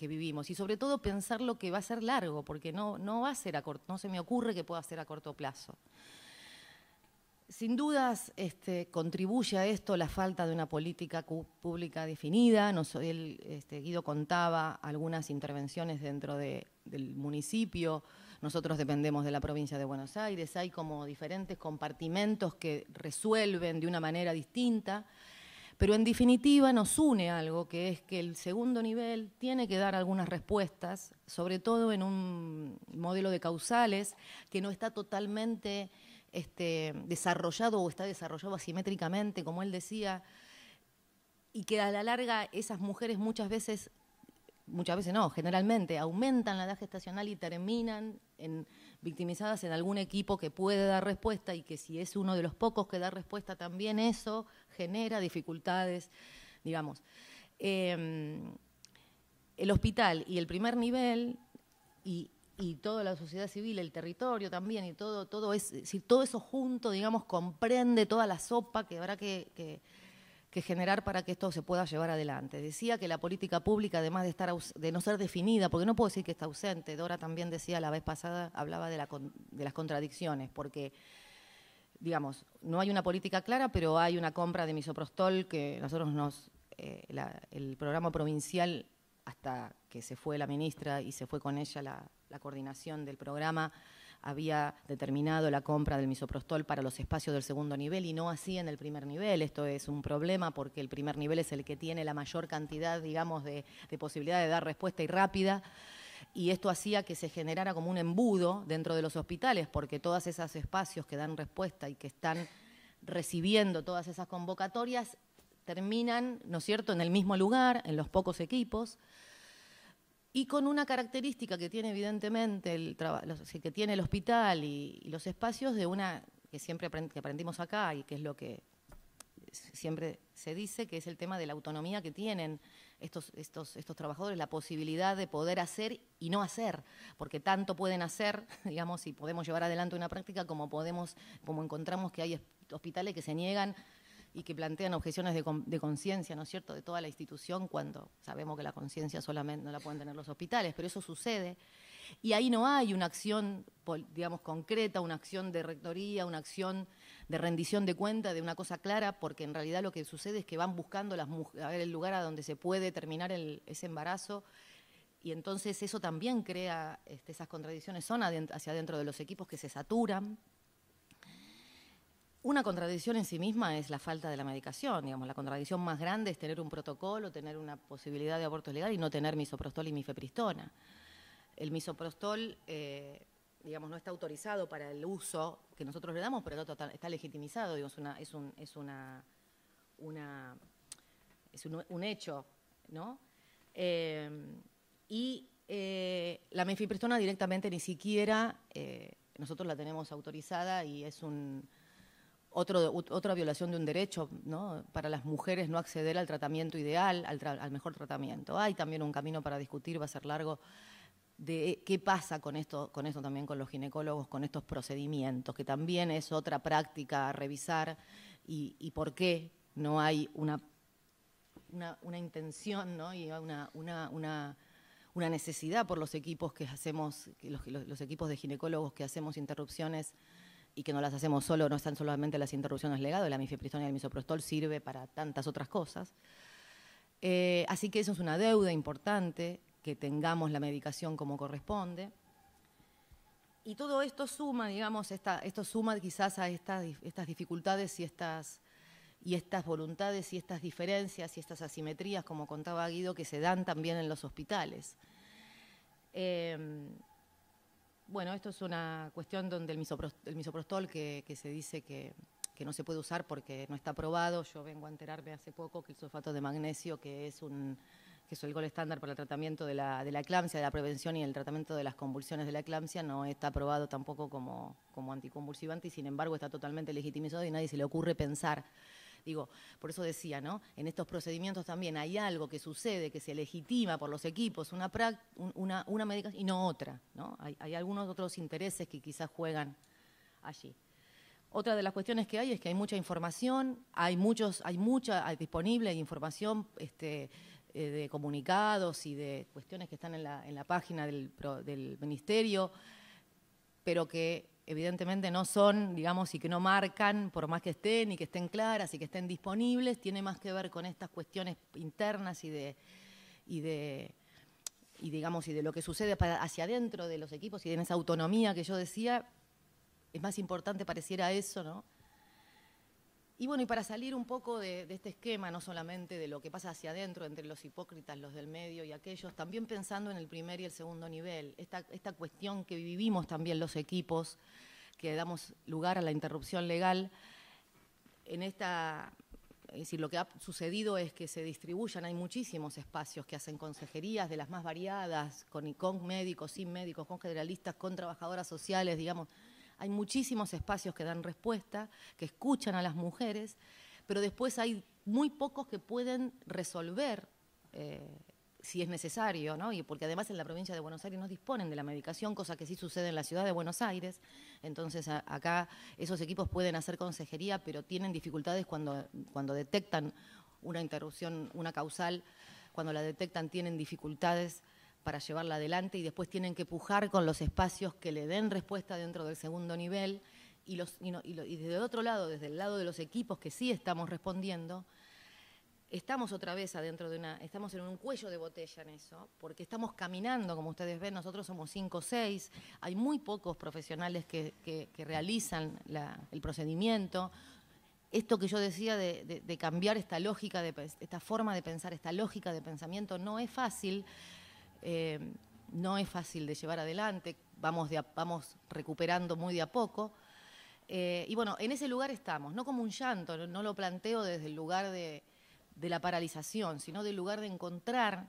Speaker 4: vivimos. Y sobre todo pensar lo que va a ser largo, porque no, no va a ser a corto, no se me ocurre que pueda ser a corto plazo. Sin dudas este, contribuye a esto la falta de una política pública definida. Nos, este, Guido contaba algunas intervenciones dentro del municipio. Nosotros dependemos de la provincia de Buenos Aires. Hay como diferentes compartimentos que resuelven de una manera distinta. Pero en definitiva nos une algo, que es que el segundo nivel tiene que dar algunas respuestas, sobre todo en un modelo de causales que no está totalmente este, desarrollado o está desarrollado asimétricamente, como él decía, y que a la larga esas mujeres muchas veces, muchas veces no, generalmente aumentan la edad gestacional y terminan victimizadas en algún equipo que puede dar respuesta y que si es uno de los pocos que da respuesta también eso genera dificultades, digamos. Em, el hospital y el primer nivel y y toda la sociedad civil, el territorio también, y todo, todo es, si todo eso junto, digamos, comprende toda la sopa que habrá que, generar para que esto se pueda llevar adelante. Decía que la política pública, además de estar de no ser definida, porque no puedo decir que está ausente, Dora también decía la vez pasada, hablaba de, la, de las contradicciones, porque digamos, no hay una política clara, pero hay una compra de misoprostol que nosotros nos, eh, el programa provincial, hasta que se fue la ministra y se fue con ella la, la coordinación del programa había determinado la compra del misoprostol para los espacios del segundo nivel y no así en el primer nivel. Esto es un problema porque el primer nivel es el que tiene la mayor cantidad, digamos, de, posibilidad de dar respuesta y rápida y esto hacía que se generara como un embudo dentro de los hospitales, porque todos esos espacios que dan respuesta y que están recibiendo todas esas convocatorias terminan, ¿no es cierto?, en el mismo lugar, en los pocos equipos, y con una característica que tiene evidentemente el, que tiene el hospital y, los espacios de una que siempre aprendimos acá y que es lo que siempre se dice, que es el tema de la autonomía que tienen estos, estos, estos trabajadores, la posibilidad de poder hacer y no hacer, porque tanto pueden hacer, digamos, y podemos llevar adelante una práctica como podemos, como encontramos que hay hospitales que se niegan y que plantean objeciones de, conciencia, ¿no es cierto?, de toda la institución cuando sabemos que la conciencia solamente no la pueden tener los hospitales, pero eso sucede. Y ahí no hay una acción, digamos, concreta, una acción de rectoría, una acción de rendición de cuenta, de una cosa clara, porque en realidad lo que sucede es que van buscando las a ver, el lugar a donde se puede terminar ese embarazo. Y entonces eso también crea este, esas contradicciones, son hacia adentro de los equipos que se saturan, una contradicción en sí misma es la falta de la medicación, digamos, la contradicción más grande es tener un protocolo, tener una posibilidad de aborto legal y no tener misoprostol y mifepristona. El misoprostol, eh, digamos, no está autorizado para el uso que nosotros le damos, pero está, legitimizado, digamos, una, es, un, es una, es un, hecho, ¿no? Eh, y eh, la mifepristona directamente ni siquiera nosotros la tenemos autorizada y es un otra violación de un derecho para las mujeres no acceder al tratamiento ideal, al, mejor tratamiento. Hay también un camino para discutir, va a ser largo, de qué pasa con esto, con esto también con los ginecólogos, con estos procedimientos, que también es otra práctica a revisar y, por qué no hay una, intención y una, necesidad por los equipos que hacemos, los, los, equipos de ginecólogos que hacemos interrupciones y que no las hacemos solo, no están solamente las interrupciones legales la mifepristona y el misoprostol sirve para tantas otras cosas. Eh, así que eso es una deuda importante, que tengamos la medicación como corresponde. Y todo esto suma, digamos, esta, esto suma quizás a estas, estas dificultades y estas, y estas voluntades y estas diferencias y estas asimetrías, como contaba Guido, que se dan también en los hospitales. Eh, bueno, esto es una cuestión donde el, misoprostol, que, se dice que, no se puede usar porque no está aprobado, yo vengo a enterarme hace poco que el sulfato de magnesio, que es un que es el gol estándar para el tratamiento de la, de la eclampsia, de la prevención y el tratamiento de las convulsiones de la eclampsia, no está aprobado tampoco como, como anticonvulsivante y sin embargo está totalmente legitimizado y nadie se le ocurre pensar Digo, por eso decía, ¿no? En estos procedimientos también hay algo que sucede, que se legitima por los equipos, una, una, una medicación y no otra, ¿no? Hay, algunos otros intereses que quizás juegan allí. Otra de las cuestiones que hay es que hay mucha información, hay muchos, hay mucha disponible información este, eh, de comunicados y de cuestiones que están en la, página del ministerio, pero que evidentemente no son, digamos, y que no marcan, por más que estén y que estén claras y que estén disponibles, tiene más que ver con estas cuestiones internas y de, y de, y digamos, y de lo que sucede hacia adentro de los equipos y en esa autonomía que yo decía, es más importante pareciera eso, ¿no? Y bueno, y para salir un poco de, este esquema, no solamente de lo que pasa hacia adentro entre los hipócritas, los del medio y aquellos, también pensando en el primer y el segundo nivel, esta, cuestión que vivimos también los equipos, que damos lugar a la interrupción legal, en esta, es decir, lo que ha sucedido es que se distribuyan, hay muchísimos espacios que hacen consejerías de las más variadas, con, con médicos, sin médicos, con generalistas, con trabajadoras sociales, digamos, hay muchísimos espacios que dan respuesta, que escuchan a las mujeres, pero después hay muy pocos que pueden resolver eh, si es necesario, ¿no? Y porque además en la provincia de Buenos Aires no disponen de la medicación, cosa que sí sucede en la ciudad de Buenos Aires. Entonces acá esos equipos pueden hacer consejería, pero tienen dificultades cuando, cuando detectan una interrupción, una causal, cuando la detectan tienen dificultades para llevarla adelante y después tienen que pujar con los espacios que le den respuesta dentro del segundo nivel y, los, y, desde el otro lado, desde el lado de los equipos que sí estamos respondiendo, estamos otra vez adentro de una, estamos en un cuello de botella en eso, porque estamos caminando, como ustedes ven, nosotros somos cinco o seis, hay muy pocos profesionales que, realizan el procedimiento. Esto que yo decía de, de cambiar esta lógica, de, esta forma de pensar, esta lógica de pensamiento, no es fácil eh, no es fácil de llevar adelante, vamos, recuperando muy de a poco. Eh, y bueno, en ese lugar estamos, no como un llanto, no, lo planteo desde el lugar de, la paralización, sino del lugar de encontrar,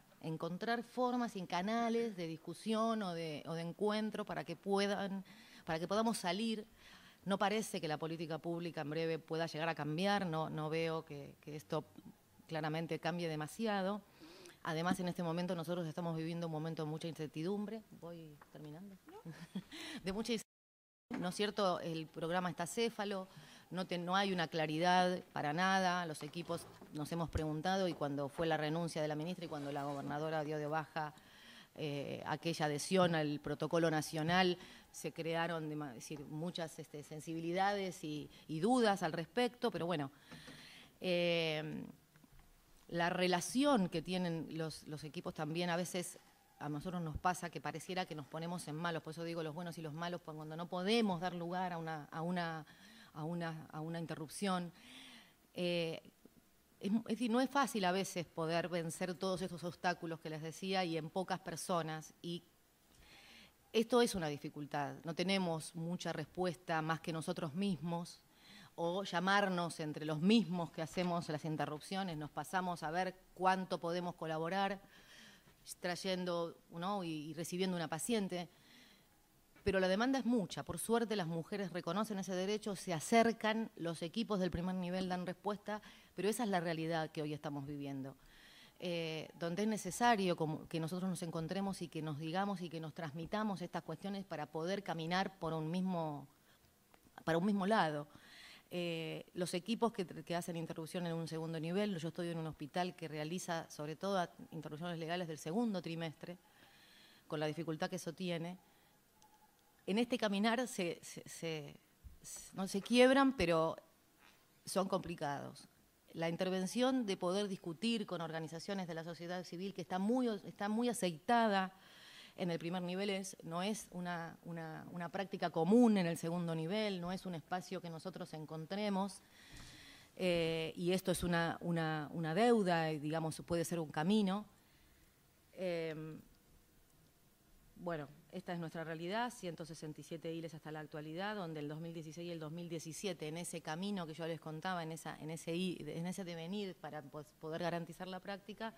Speaker 4: formas y canales de discusión o de, encuentro para que puedan, para que podamos salir. No parece que la política pública en breve pueda llegar a cambiar, no, veo que esto claramente cambie demasiado. Además, en este momento nosotros estamos viviendo un momento de mucha incertidumbre. Voy terminando. de mucha incertidumbre. ¿No es cierto? El programa está céfalo, no, no hay una claridad para nada. Los equipos nos hemos preguntado y cuando fue la renuncia de la ministra y cuando la gobernadora dio de baja eh, aquella adhesión al protocolo nacional, se crearon decir, muchas este, sensibilidades y, dudas al respecto, pero bueno. Eh, la relación que tienen los, equipos también a veces a nosotros nos pasa que pareciera que nos ponemos en malos, por eso digo los buenos y los malos, pues cuando no podemos dar lugar a una, a una, a una, a una interrupción. Eh, es, decir, no es fácil a veces poder vencer todos estos obstáculos que les decía y en pocas personas. Y esto es una dificultad, no tenemos mucha respuesta más que nosotros mismos o llamarnos entre los mismos que hacemos las interrupciones, nos pasamos a ver cuánto podemos colaborar trayendo y, recibiendo una paciente. Pero la demanda es mucha. Por suerte las mujeres reconocen ese derecho, se acercan, los equipos del primer nivel dan respuesta, pero esa es la realidad que hoy estamos viviendo. Eh, donde es necesario que nosotros nos encontremos y que nos digamos y que nos transmitamos estas cuestiones para poder caminar por un mismo, para un mismo lado. Eh, los equipos que, hacen interrupción en un segundo nivel. Yo estoy en un hospital que realiza sobre todo interrupciones legales del segundo trimestre, con la dificultad que eso tiene. En este caminar se, no se quiebran, pero son complicados. La intervención de poder discutir con organizaciones de la sociedad civil, que está muy, está muy aceitada en el primer nivel es, no es una, práctica común en el segundo nivel, no es un espacio que nosotros encontremos. Eh, y esto es una, una, una, deuda, digamos, puede ser un camino. Eh, bueno, esta es nuestra realidad, 167 ILES hasta la actualidad, donde el 2016 y el 2017, en ese camino que yo les contaba, en, esa, en ese devenir para poder garantizar la práctica,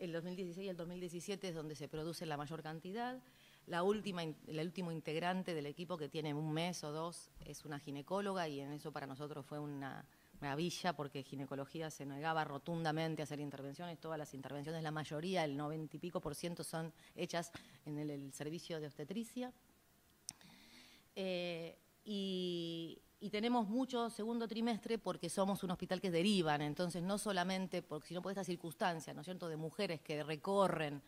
Speaker 4: el 2016 y el 2017 es donde se produce la mayor cantidad. La última, el último integrante del equipo que tiene un mes o dos es una ginecóloga y en eso para nosotros fue una maravilla porque ginecología se negaba rotundamente a hacer intervenciones. Todas las intervenciones, la mayoría, el 90 y pico por ciento, son hechas en el, servicio de obstetricia. Eh, y y tenemos mucho segundo trimestre porque somos un hospital que derivan, entonces no solamente, porque, sino por estas circunstancia, ¿no es cierto?, de mujeres que recorren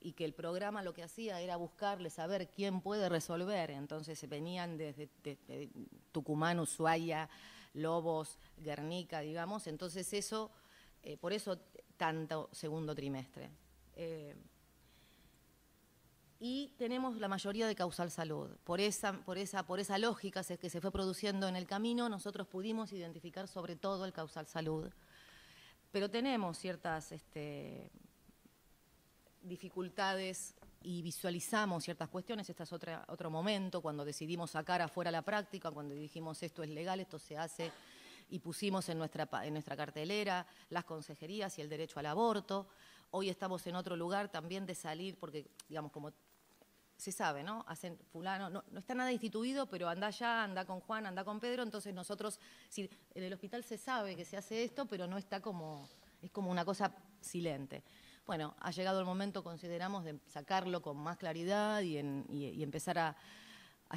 Speaker 4: y que el programa lo que hacía era buscarle saber quién puede resolver, entonces venían desde Tucumán, Ushuaia, Lobos, Guernica, digamos, entonces eso, eh, por eso tanto segundo trimestre. Eh, y tenemos la mayoría de causal salud. Por esa, por esa, por esa lógica que se fue produciendo en el camino, nosotros pudimos identificar sobre todo el causal salud. Pero tenemos ciertas este, dificultades y visualizamos ciertas cuestiones. Este es otra, otro momento, cuando decidimos sacar afuera la práctica, cuando dijimos esto es legal, esto se hace, y pusimos en nuestra, en nuestra cartelera las consejerías y el derecho al aborto. Hoy estamos en otro lugar también de salir, porque, digamos, como se sabe, ¿no? Hacen fulano, no, está nada instituido, pero anda ya, anda con Juan, anda con Pedro, entonces nosotros, en el hospital se sabe que se hace esto, pero no está como, es como una cosa silente. Bueno, ha llegado el momento, consideramos, de sacarlo con más claridad y, empezar a,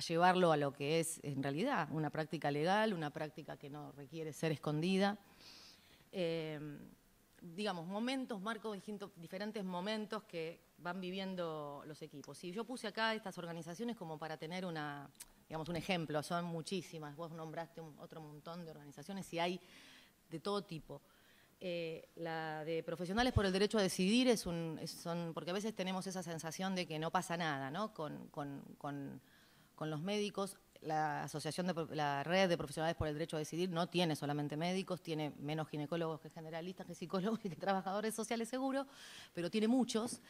Speaker 4: llevarlo a lo que es en realidad una práctica legal, una práctica que no requiere ser escondida. Eh, digamos, momentos, marco distintos, diferentes momentos que van viviendo los equipos. Y yo puse acá estas organizaciones como para tener una, digamos, un ejemplo, son muchísimas, vos nombraste otro montón de organizaciones y hay de todo tipo. Eh, la de profesionales por el derecho a decidir es un, son, porque a veces tenemos esa sensación de que no pasa nada, ¿no? Con, con, con, con los médicos la asociación de la red de profesionales por el derecho a decidir no tiene solamente médicos, tiene menos ginecólogos que generalistas, que psicólogos y que trabajadores sociales seguro, pero tiene muchos.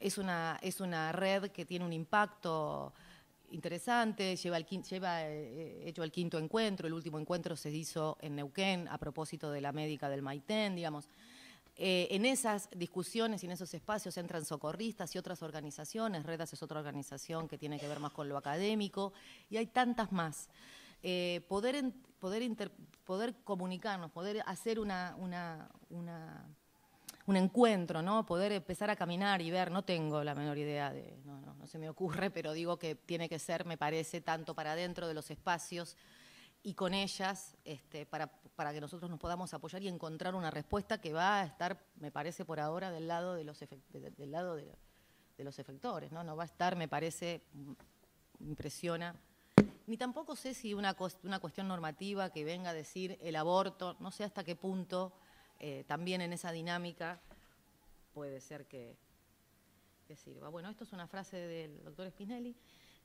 Speaker 4: Es una, red que tiene un impacto interesante, lleva, eh, eh, hecho el quinto encuentro, el último encuentro se hizo en Neuquén a propósito de la médica del Maitén, digamos. Eh, en esas discusiones y en esos espacios entran socorristas y otras organizaciones, Redas es otra organización que tiene que ver más con lo académico, y hay tantas más. Eh, poder, poder, comunicarnos, poder hacer un encuentro, poder empezar a caminar y ver, no tengo la menor idea de, no, no se me ocurre, pero digo que tiene que ser, me parece, tanto para dentro de los espacios y con ellas este, para, para, que nosotros nos podamos apoyar y encontrar una respuesta que va a estar, me parece por ahora, del lado de los, del lado de, los efectores. ¿no? no va a estar, me parece, mm, impresiona. Ni tampoco sé si una, una cuestión normativa que venga a decir el aborto, no sé hasta qué punto, eh, también en esa dinámica, puede ser que, que sirva. Bueno, esto es una frase del doctor Spinelli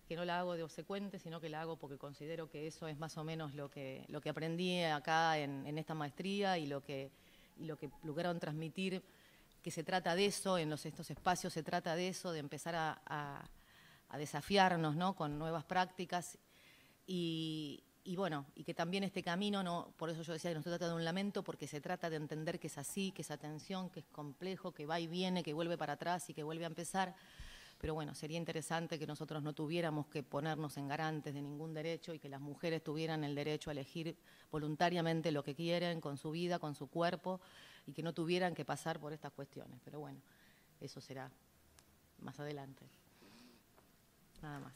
Speaker 4: que no la hago de obsecuente, sino que la hago porque considero que eso es más o menos lo que, lo que aprendí acá en, esta maestría y lo, que, lo que lograron transmitir, que se trata de eso, en los, estos espacios se trata de eso, de empezar a, desafiarnos ¿no? con nuevas prácticas y, bueno, y que también este camino, no, por eso yo decía que no se trata de un lamento, porque se trata de entender que es así, que es atención, que es complejo, que va y viene, que vuelve para atrás y que vuelve a empezar pero bueno, sería interesante que nosotros no tuviéramos que ponernos en garantes de ningún derecho y que las mujeres tuvieran el derecho a elegir voluntariamente lo que quieren con su vida, con su cuerpo y que no tuvieran que pasar por estas cuestiones. Pero bueno, eso será más adelante. Nada más.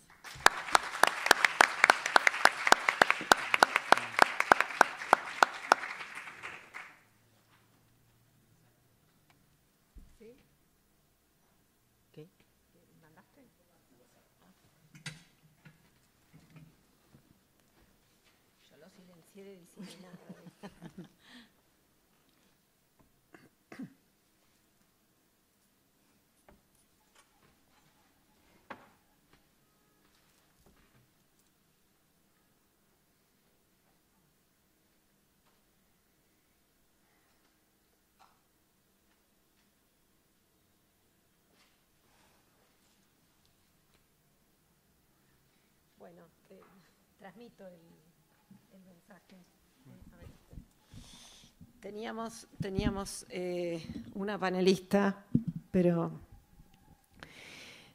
Speaker 3: así de disciplinado. bueno, te transmito el, mensaje. Teníamos, teníamos eh, una panelista, pero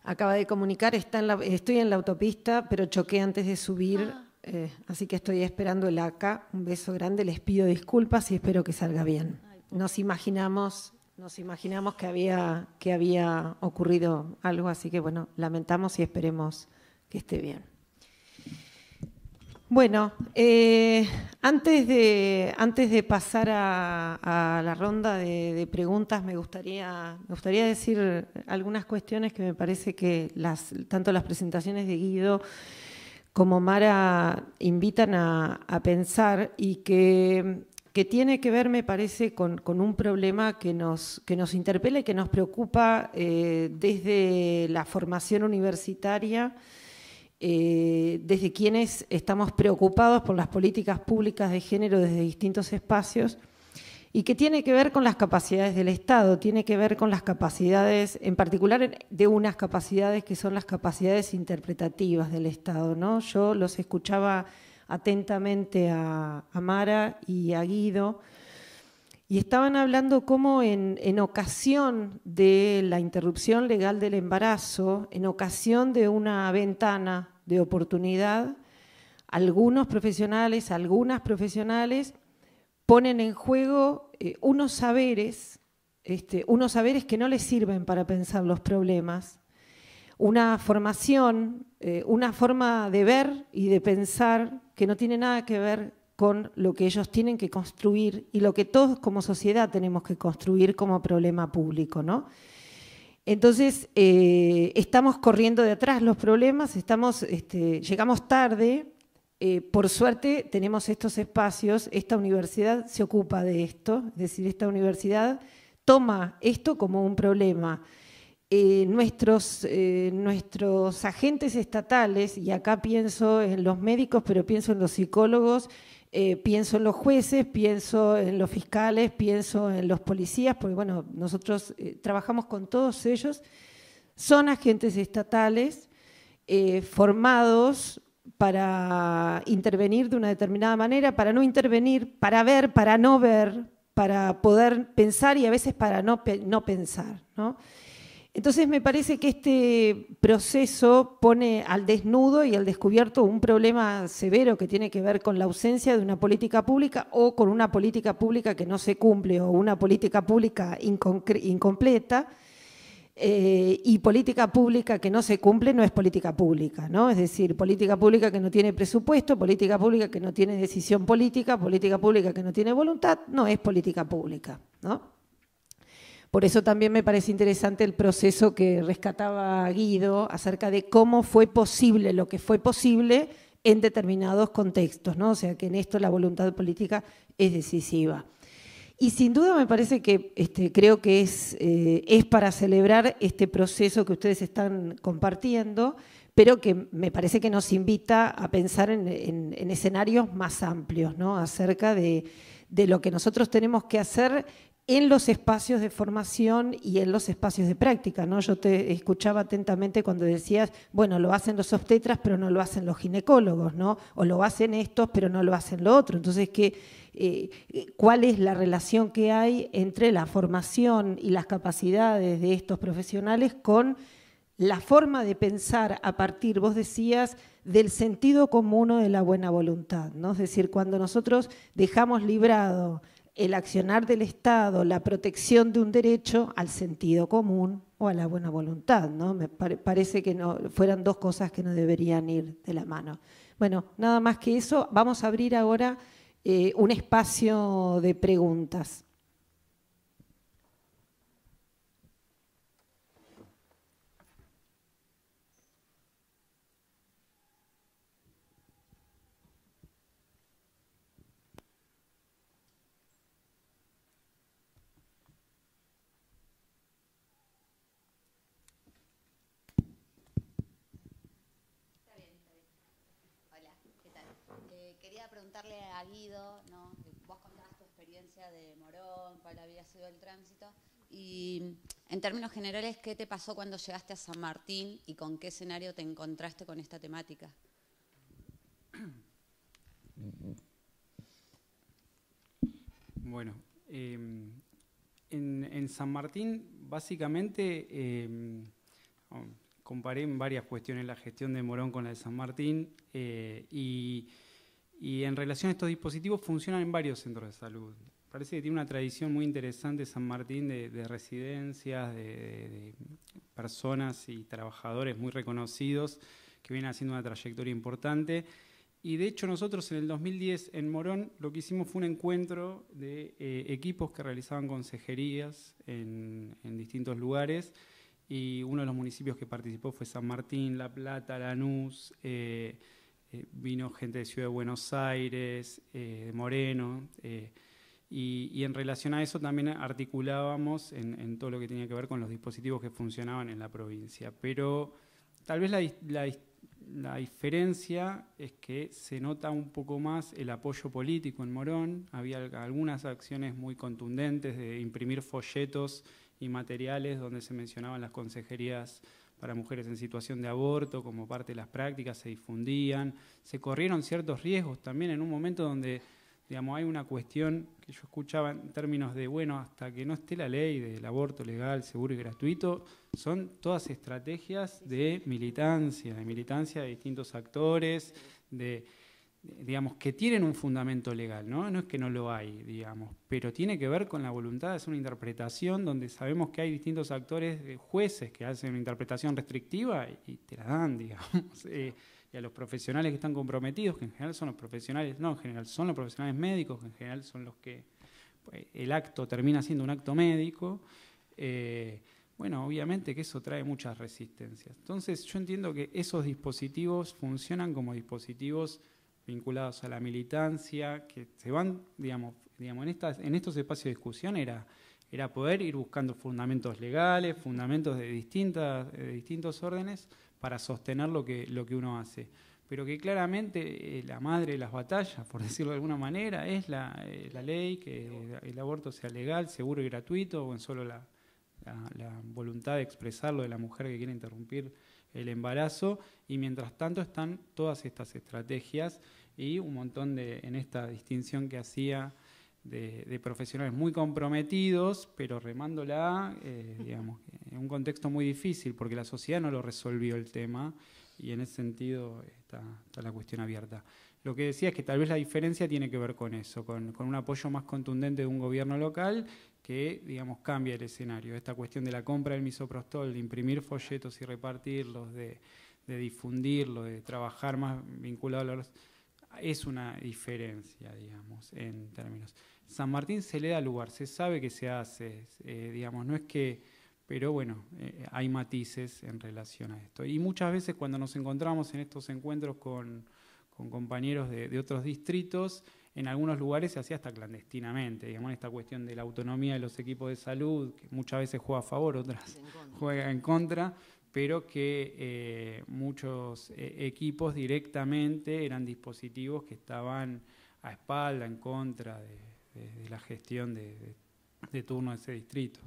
Speaker 3: acaba de comunicar, está en estoy en la autopista, pero choqué antes de subir, ah. eh, así que estoy esperando el ACA. Un beso grande, les pido disculpas y espero que salga bien. Nos imaginamos, nos imaginamos que había, que había ocurrido algo, así que bueno, lamentamos y esperemos que esté bien. Bueno, eh, antes, de, pasar a, la ronda de, preguntas, me gustaría, me gustaría decir algunas cuestiones que me parece que las, tanto las presentaciones de Guido como Mara invitan a, pensar y que, tiene que ver, me parece, con, un problema que nos, que nos interpela y que nos preocupa eh, desde la formación universitaria eh, desde quienes estamos preocupados por las políticas públicas de género desde distintos espacios y que tiene que ver con las capacidades del Estado, tiene que ver con las capacidades, en particular de unas capacidades que son las capacidades interpretativas del Estado. Yo los escuchaba atentamente a, a Mara y a Guido. Y estaban hablando cómo en, ocasión de la interrupción legal del embarazo, en ocasión de una ventana de oportunidad, algunos profesionales, algunas profesionales ponen en juego eh, unos saberes, este, unos saberes que no les sirven para pensar los problemas, una formación, eh, una forma de ver y de pensar que no tiene nada que ver con lo que ellos tienen que construir y lo que todos como sociedad tenemos que construir como problema público, ¿no? Entonces, eh, estamos corriendo de atrás los problemas, estamos, este, llegamos tarde, eh, por suerte tenemos estos espacios, esta universidad se ocupa de esto, es decir, esta universidad toma esto como un problema. Eh, nuestros agentes estatales, y acá pienso en los médicos, pero pienso en los psicólogos eh, pienso en los jueces, pienso en los fiscales, pienso en los policías, porque bueno, nosotros eh, trabajamos con todos ellos. Son agentes estatales eh, formados para intervenir de una determinada manera, para no intervenir, para ver, para no ver, para poder pensar y a veces para no, no pensar. ¿no? Entonces me parece que este proceso pone al desnudo y al descubierto un problema severo que tiene que ver con la ausencia de una política pública o con una política pública que no se cumple o una política pública incompleta. Eh, y política pública que no se cumple no es política pública, ¿no? Es decir, política pública que no tiene presupuesto, política pública que no tiene decisión política, política pública que no tiene voluntad, no es política pública, ¿no? Por eso también me parece interesante el proceso que rescataba Guido acerca de cómo fue posible lo que fue posible en determinados contextos, ¿no? O sea, que en esto la voluntad política es decisiva. Y sin duda me parece que este, creo que es, eh, es para celebrar este proceso que ustedes están compartiendo, pero que me parece que nos invita a pensar en, escenarios más amplios, ¿no? Acerca de, de lo que nosotros tenemos que hacer en los espacios de formación y en los espacios de práctica. ¿no? Yo te escuchaba atentamente cuando decías, bueno, lo hacen los obstetras, pero no lo hacen los ginecólogos, ¿no? o lo hacen estos, pero no lo hacen lo otro. Entonces, ¿qué, eh, ¿cuál es la relación que hay entre la formación y las capacidades de estos profesionales con la forma de pensar a partir, vos decías, del sentido común o de la buena voluntad? ¿no? Es decir, cuando nosotros dejamos librado el accionar del Estado, la protección de un derecho al sentido común o a la buena voluntad, ¿no? Me parece que no, fueran dos cosas que no deberían ir de la mano. Bueno, nada más que eso, vamos a abrir ahora eh, un espacio de preguntas.
Speaker 2: preguntarle a Guido, ¿no? vos contabas tu experiencia de Morón, cuál había sido el tránsito, y en términos generales, ¿qué te pasó cuando llegaste a San Martín y con qué escenario te encontraste con esta temática?
Speaker 1: Bueno, em, en, San Martín básicamente em, oh, comparé en varias cuestiones la gestión de Morón con la de San Martín eh, y y en relación a estos dispositivos funcionan en varios centros de salud. Parece que tiene una tradición muy interesante San Martín de, residencias, de, personas y trabajadores muy reconocidos que vienen haciendo una trayectoria importante. Y de hecho nosotros en el 2010 en Morón lo que hicimos fue un encuentro de eh, equipos que realizaban consejerías en, distintos lugares y uno de los municipios que participó fue San Martín, La Plata, Lanús. Eh, eh, vino gente de Ciudad de Buenos Aires, eh, de Moreno, eh, y, en relación a eso también articulábamos en, todo lo que tenía que ver con los dispositivos que funcionaban en la provincia. Pero tal vez la, la diferencia es que se nota un poco más el apoyo político en Morón. Había algunas acciones muy contundentes de imprimir folletos y materiales donde se mencionaban las consejerías para mujeres en situación de aborto como parte de las prácticas, se difundían, se corrieron ciertos riesgos también en un momento donde digamos, hay una cuestión que yo escuchaba en términos de, bueno, hasta que no esté la ley del aborto legal, seguro y gratuito, son todas estrategias de militancia, de militancia de distintos actores, de digamos, que tienen un fundamento legal, ¿no? No es que no lo hay, digamos, pero tiene que ver con la voluntad, es una interpretación donde sabemos que hay distintos actores, eh, jueces que hacen una interpretación restrictiva y te la dan, digamos. Eh, y a los profesionales que están comprometidos, que en general son los profesionales, no, en general son los profesionales médicos, que en general son los que pues, el acto termina siendo un acto médico. Eh, bueno, obviamente que eso trae muchas resistencias. Entonces yo entiendo que esos dispositivos funcionan como dispositivos vinculados a la militancia, que se van, digamos, digamos en, estas, en estos espacios de discusión era, era poder ir buscando fundamentos legales, fundamentos de, distintas, de distintos órdenes para sostener lo que, lo que uno hace. Pero que claramente eh, la madre de las batallas, por decirlo de alguna manera, es eh, la, ley, que el aborto sea legal, seguro y gratuito, o en solo la, la voluntad de expresarlo de la mujer que quiere interrumpir el embarazo y mientras tanto están todas estas estrategias y un montón de, en esta distinción que hacía de, profesionales muy comprometidos, pero remándola, eh, en un contexto muy difícil, porque la sociedad no lo resolvió el tema y en ese sentido está, la cuestión abierta. Lo que decía es que tal vez la diferencia tiene que ver con eso, con, con un apoyo más contundente de un gobierno local que, digamos, cambia el escenario. Esta cuestión de la compra del misoprostol, de imprimir folletos y repartirlos, de, difundirlos, difundirlo, de trabajar más vinculado a los... Es una diferencia, digamos, en términos. San Martín se le da lugar, se sabe que se hace, eh, digamos, no es que... Pero bueno, eh, hay matices en relación a esto. Y muchas veces cuando nos encontramos en estos encuentros con, compañeros de otros distritos, en algunos lugares se hacía hasta clandestinamente, digamos, esta cuestión de la autonomía de los equipos de salud, que muchas veces juega a favor, otras juega en contra, pero que eh, muchos eh, equipos directamente eran dispositivos que estaban a espalda, en contra de, la gestión de turno de ese distrito.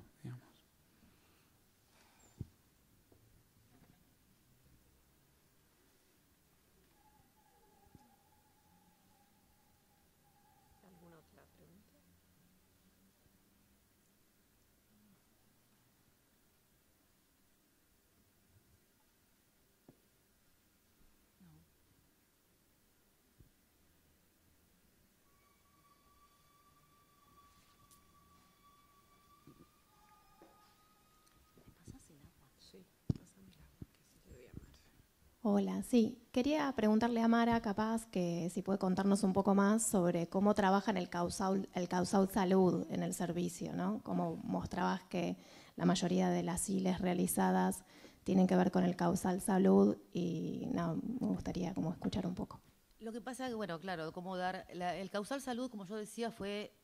Speaker 2: Hola, sí. Quería preguntarle a Mara, capaz, que si puede contarnos un poco más sobre cómo trabajan el causal, el causal salud en el servicio, ¿no? Como mostrabas que la mayoría de las
Speaker 3: ILES realizadas tienen que ver con el causal salud y me gustaría como escuchar un poco.
Speaker 4: Lo que pasa es que, bueno, claro, cómo dar, el causal salud, como yo decía, fue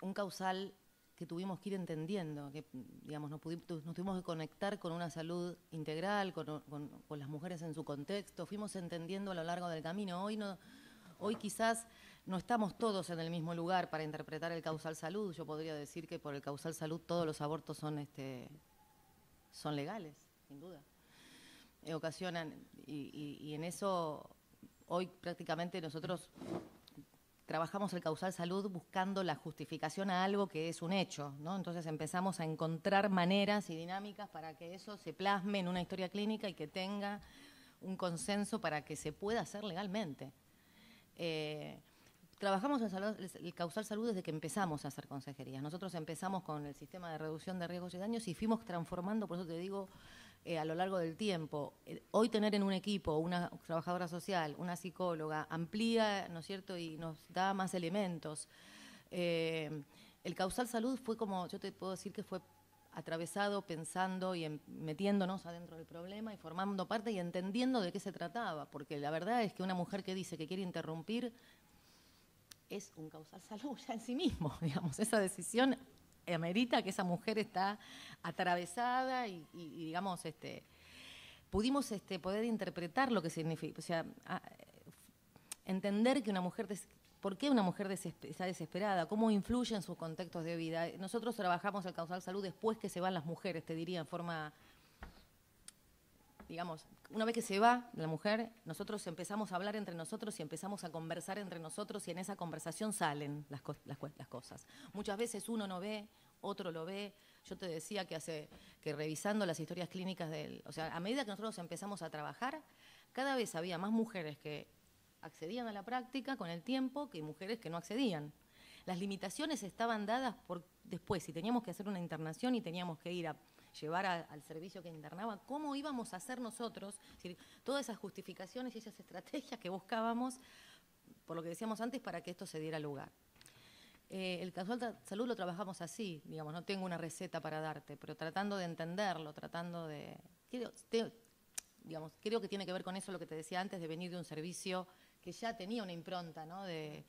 Speaker 4: un causal que tuvimos que ir entendiendo, que digamos, nos, tuvimos que conectar con una salud integral, con, las mujeres en su contexto, fuimos entendiendo a lo largo del camino. Hoy, no, hoy quizás no estamos todos en el mismo lugar para interpretar el causal salud. Yo podría decir que por el causal salud todos los abortos son, este, son legales, sin duda. ocasionan, y, y en eso hoy prácticamente nosotros trabajamos el causal salud buscando la justificación a algo que es un hecho, ¿no? Entonces empezamos a encontrar maneras y dinámicas para que eso se plasme en una historia clínica y que tenga un consenso para que se pueda hacer legalmente. Eh, trabajamos el, el, causal salud desde que empezamos a hacer consejerías. Nosotros empezamos con el sistema de reducción de riesgos y daños y fuimos transformando, por eso te digo, eh, a lo largo del tiempo. Eh, hoy tener en un equipo una trabajadora social, una psicóloga, amplía, ¿no es cierto?, y nos da más elementos. Eh, el causal salud fue como, yo te puedo decir que fue atravesado pensando y metiéndonos adentro del problema y formando parte y entendiendo de qué se trataba, porque la verdad es que una mujer que dice que quiere interrumpir es un causal salud ya en sí mismo, digamos, esa decisión amerita que esa mujer está atravesada y, digamos, este, pudimos este, poder interpretar lo que significa, o sea, entender que una mujer, por qué una mujer está desesperada, cómo influye en sus contextos de vida. Nosotros trabajamos el causal salud después que se van las mujeres, te diría, en forma digamos, una vez que se va la mujer, nosotros empezamos a hablar entre nosotros y empezamos a conversar entre nosotros y en esa conversación salen las, cosas. Muchas veces uno no ve, otro lo ve. Yo te decía que hace que revisando las historias clínicas del, o sea, a medida que nosotros empezamos a trabajar, cada vez había más mujeres que accedían a la práctica con el tiempo que mujeres que no accedían. Las limitaciones estaban dadas por después, si teníamos que hacer una internación y teníamos que ir a llevar al servicio que internaba, cómo íbamos a hacer nosotros, todas esas justificaciones y esas estrategias que buscábamos, por lo que decíamos antes, para que esto se diera lugar. Eh, el casual de salud lo trabajamos así, digamos, no tengo una receta para darte, pero tratando de entenderlo, tratando de... Creo, digamos, creo que tiene que ver con eso lo que te decía antes, de venir de un servicio que ya tenía una impronta de,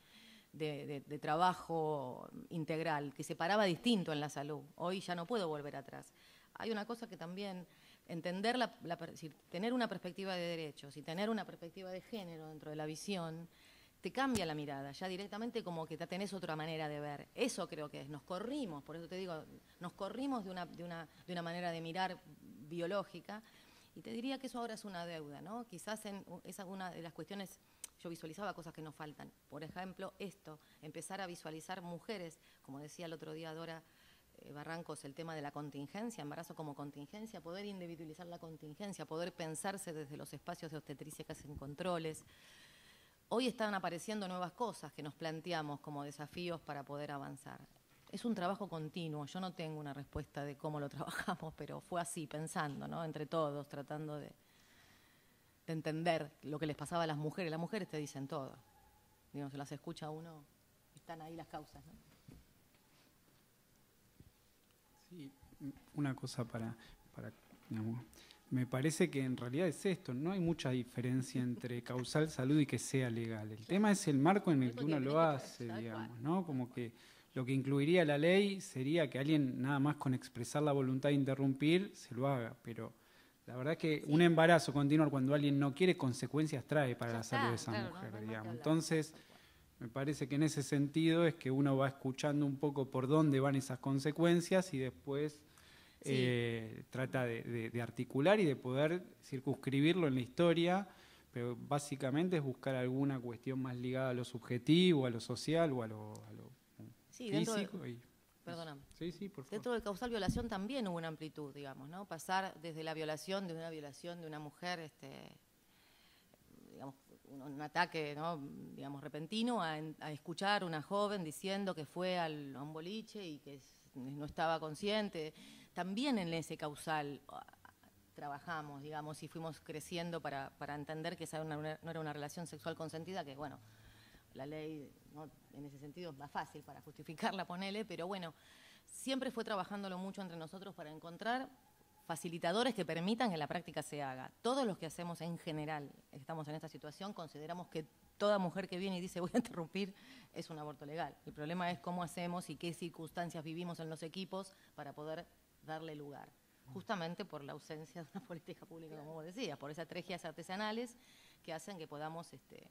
Speaker 4: trabajo integral, que se paraba distinto en la salud. Hoy ya no puedo volver atrás hay una cosa que también entender, la, tener una perspectiva de derechos y tener una perspectiva de género dentro de la visión, te cambia la mirada, ya directamente como que tenés otra manera de ver. Eso creo que es, nos corrimos, por eso te digo, nos corrimos de una, manera de mirar biológica y te diría que eso ahora es una deuda, ¿no? Quizás en, es una de las cuestiones, yo visualizaba cosas que nos faltan, por ejemplo esto, empezar a visualizar mujeres, como decía el otro día Dora, eh, Barrancos el tema de la contingencia, embarazo como contingencia, poder individualizar la contingencia, poder pensarse desde los espacios de obstetricia que hacen controles. Hoy están apareciendo nuevas cosas que nos planteamos como desafíos para poder avanzar. Es un trabajo continuo, yo no tengo una respuesta de cómo lo trabajamos, pero fue así, pensando, ¿no? Entre todos, tratando de, entender lo que les pasaba a las mujeres. Las mujeres te dicen todo. Digo, se las escucha uno, están ahí las causas,
Speaker 1: ¿no? Y una cosa para, me parece que en realidad es esto, no hay mucha diferencia entre causal salud y que sea legal. El tema es el marco en el que uno lo hace, digamos, ¿no? Como que lo que incluiría la ley sería que alguien nada más con expresar la voluntad de interrumpir se lo haga, pero la verdad es que un embarazo continuo cuando alguien no quiere consecuencias trae para la salud de esa mujer, digamos. Entonces, me parece que en ese sentido es que uno va escuchando un poco por dónde van esas consecuencias y después eh, trata de, articular y de poder circunscribirlo en la historia, pero básicamente es buscar alguna cuestión más ligada a lo subjetivo, a lo social o a lo,
Speaker 4: sí, físico. De, y, perdona. Sí, sí, por favor. Dentro de causal violación también hubo una amplitud, digamos, ¿no? Pasar desde la violación, de una violación de una mujer, este, un ataque, digamos, repentino, a, a escuchar una joven diciendo que fue al, a boliche y que no estaba consciente. También en ese causal ah, trabajamos, digamos, y fuimos creciendo para, entender que esa no era una relación sexual consentida, que bueno, la ley en ese sentido es más fácil para justificarla, ponele, pero bueno, siempre fue trabajándolo mucho entre nosotros para encontrar facilitadores que permitan que la práctica se haga. Todos los que hacemos en general, estamos en esta situación, consideramos que toda mujer que viene y dice voy a interrumpir es un aborto legal. El problema es cómo hacemos y qué circunstancias vivimos en los equipos para poder darle lugar. Justamente por la ausencia de una política pública, como vos decías, por esas tregias artesanales que hacen que podamos, este,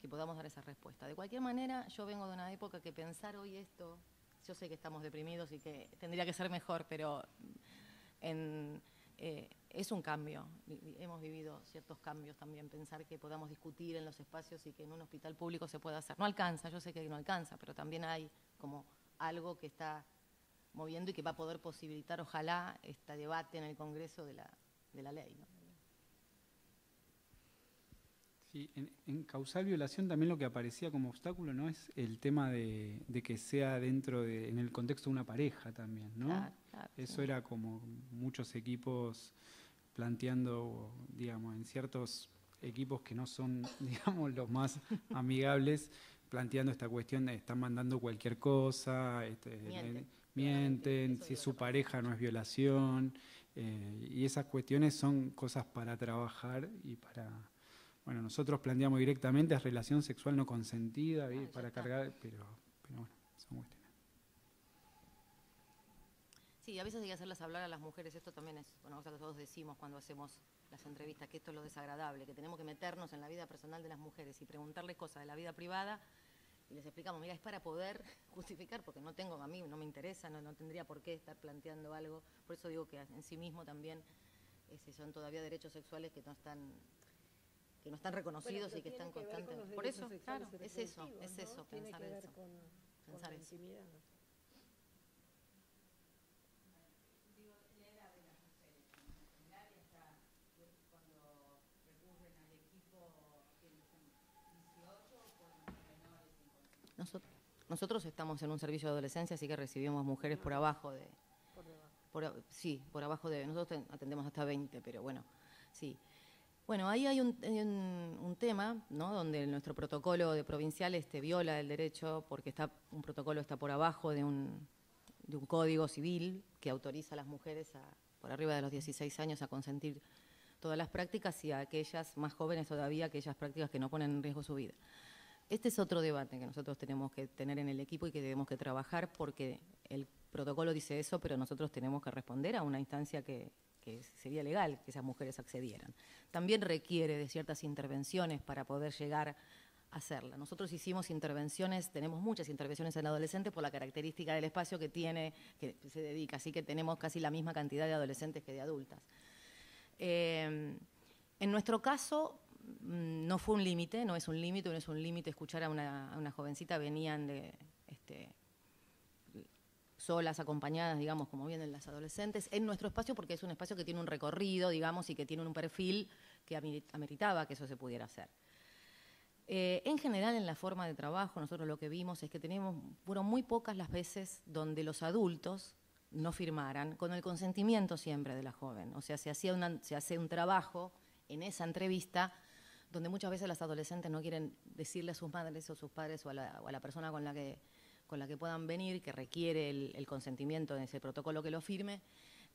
Speaker 4: que podamos dar esa respuesta. De cualquier manera, yo vengo de una época que pensar hoy esto, yo sé que estamos deprimidos y que tendría que ser mejor, pero eh, es un cambio. Hemos vivido ciertos cambios también, pensar que podamos discutir en los espacios y que en un hospital público se pueda hacer. No alcanza, yo sé que no alcanza, pero también hay como algo que está moviendo y que va a poder posibilitar, ojalá, este debate en el Congreso de la, de la ley.
Speaker 1: Sí, en, causar violación también lo que aparecía como obstáculo no es el tema de, que sea dentro de, en el contexto de una pareja también, ¿no? Eso era como muchos equipos planteando, digamos, en ciertos equipos que no son, digamos, los más amigables, planteando esta cuestión de están mandando cualquier cosa, este, mienten, si su pareja no es violación, eh, y esas cuestiones son cosas para trabajar y para bueno, nosotros planteamos directamente es relación sexual no consentida ah, para cargar, pero, bueno, son cuestiones.
Speaker 4: Sí, a veces hay que hacerlas hablar a las mujeres, esto también es una nosotros todos decimos cuando hacemos las entrevistas, que esto es lo desagradable, que tenemos que meternos en la vida personal de las mujeres y preguntarles cosas de la vida privada y les explicamos, mira, es para poder justificar, porque no tengo, a mí no me interesa, no, no tendría por qué estar planteando algo, por eso digo que en sí mismo también ese son todavía derechos sexuales que no están que no están reconocidos y que están constantemente... constantes. Por eso, claro, es eso, es eso, pensar tiene que ver eso.
Speaker 3: Con, la Intimidad.
Speaker 4: Nosotros, nosotros estamos en un servicio de adolescencia, así que recibimos mujeres por abajo de... sí, por abajo de... Nosotros atendemos hasta 20, pero bueno, sí. Bueno, ahí hay un, tema ¿no? donde nuestro protocolo de provincial este, viola el derecho porque está, un protocolo está por abajo de un, de un código civil que autoriza a las mujeres por arriba de los 16 años a consentir todas las prácticas y a aquellas más jóvenes todavía, aquellas prácticas que no ponen en riesgo su vida. Este es otro debate que nosotros tenemos que tener en el equipo y que debemos que trabajar porque el protocolo dice eso, pero nosotros tenemos que responder a una instancia que, que sería legal que esas mujeres accedieran. También requiere de ciertas intervenciones para poder llegar a hacerla. Nosotros hicimos intervenciones, tenemos muchas intervenciones en adolescentes por la característica del espacio que tiene, que se dedica, así que tenemos casi la misma cantidad de adolescentes que de adultas. Eh, en nuestro caso, mm, no fue un límite, no es un límite, no es un límite escuchar a una, jovencita, venían de este, solas, acompañadas, digamos, como vienen las adolescentes, en nuestro espacio, porque es un espacio que tiene un recorrido, digamos, y que tiene un perfil que ameritaba que eso se pudiera hacer. Eh, en general, en la forma de trabajo, nosotros lo que vimos es que teníamos, fueron muy pocas las veces donde los adultos no firmaran, con el consentimiento siempre de la joven. O sea, se hacía una, se hace un trabajo en esa entrevista donde muchas veces las adolescentes no quieren decirle a sus madres o sus padres o a la persona con la que con la que puedan venir, que requiere el, consentimiento de ese protocolo que lo firme,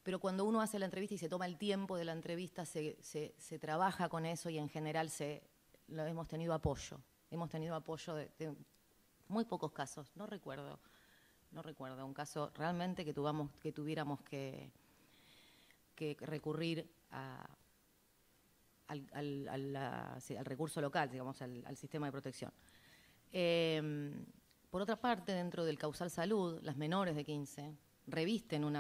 Speaker 4: pero cuando uno hace la entrevista y se toma el tiempo de la entrevista, se, trabaja con eso y en general se, lo, hemos tenido apoyo. Hemos tenido apoyo de, muy pocos casos, no recuerdo, no recuerdo un caso realmente que, tuviéramos que, recurrir al, recurso local, digamos, al, sistema de protección. Eh, por otra parte, dentro del causal salud, las menores de 15 revisten un,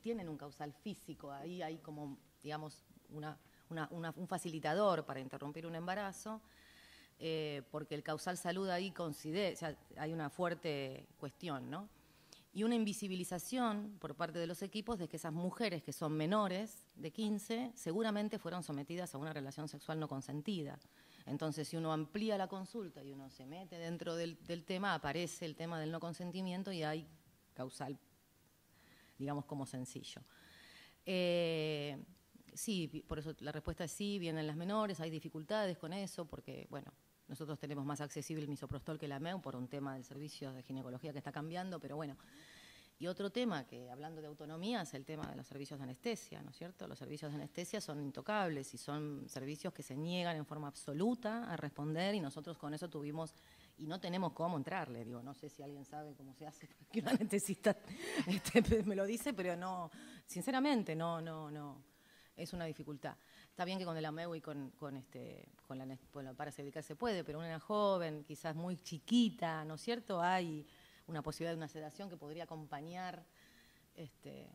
Speaker 4: tienen un causal físico, ahí hay como, digamos, un facilitador para interrumpir un embarazo, eh, porque el causal salud ahí coincide, o sea, hay una fuerte cuestión, ¿no? Y una invisibilización por parte de los equipos de que esas mujeres que son menores de 15 seguramente fueron sometidas a una relación sexual no consentida. Entonces, si uno amplía la consulta y uno se mete dentro del, tema, aparece el tema del no consentimiento y hay causal, digamos, como sencillo. Eh, sí, por eso la respuesta es sí, vienen las menores, hay dificultades con eso, porque, bueno, nosotros tenemos más accesible el misoprostol que la MEU por un tema del servicio de ginecología que está cambiando, pero bueno. Y otro tema que, hablando de autonomía, es el tema de los servicios de anestesia, ¿no es cierto? Los servicios de anestesia son intocables y son servicios que se niegan en forma absoluta a responder y nosotros con eso tuvimos y no tenemos cómo entrarle. Digo, no sé si alguien sabe cómo se hace, porque una anestesista este, me lo dice, pero no, sinceramente, no, no, no. Es una dificultad. Está bien que con el AMEU y con, con, este, con la, se dedicar se puede, pero una joven, quizás muy chiquita, ¿no es cierto? Hay una posibilidad de una sedación que podría acompañar. Este,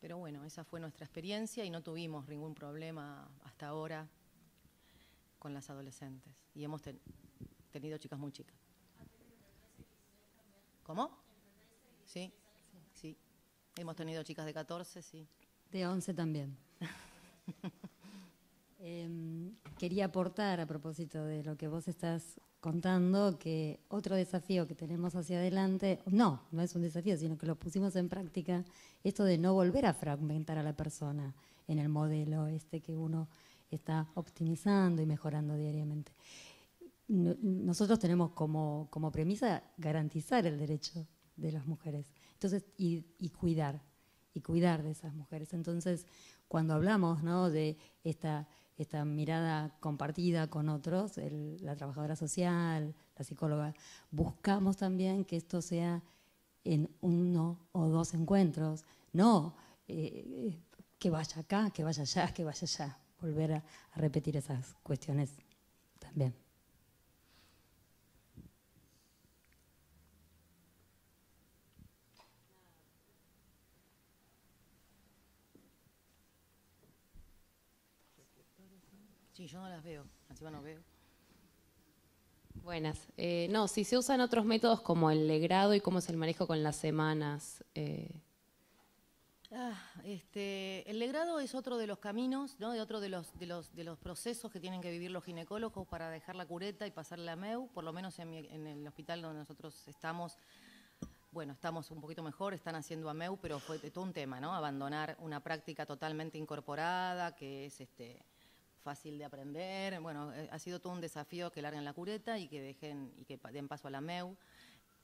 Speaker 4: pero bueno, esa fue nuestra experiencia y no tuvimos ningún problema hasta ahora con las adolescentes. Y hemos tenido chicas muy chicas. ¿Cómo? Sí, sí. Hemos tenido chicas de 14, sí.
Speaker 2: De 11 también.
Speaker 4: Em,
Speaker 2: quería aportar a propósito de lo que vos estás contando que otro desafío que tenemos hacia adelante, no, no es un desafío, sino que lo pusimos en práctica, esto de no volver a fragmentar a la persona en el modelo este que uno está optimizando y mejorando diariamente. Nosotros tenemos como, como premisa garantizar el derecho de las mujeres entonces, y, cuidar, y cuidar de esas mujeres. Entonces, cuando hablamos de esta esta mirada compartida con otros, la trabajadora social, la psicóloga, buscamos también que esto sea en uno o dos encuentros, no eh, que vaya acá, que vaya allá, que vaya allá, volver a repetir esas cuestiones también.
Speaker 4: no las veo, encima no veo. Buenas.
Speaker 2: Eh, no, si se usan otros métodos como el legrado y cómo es el manejo con las semanas. Eh.
Speaker 4: Ah, este, el legrado es otro de los caminos, ¿no? de otro de los, los, procesos que tienen que vivir los ginecólogos para dejar la cureta y pasarle la MEU, por lo menos en, el hospital donde nosotros estamos. Bueno, estamos un poquito mejor, están haciendo MEU, pero fue todo un tema, ¿no? Abandonar una práctica totalmente incorporada, que es este, fácil de aprender. Bueno, eh, ha sido todo un desafío que larguen la cureta y que dejen y que den paso a la MEU.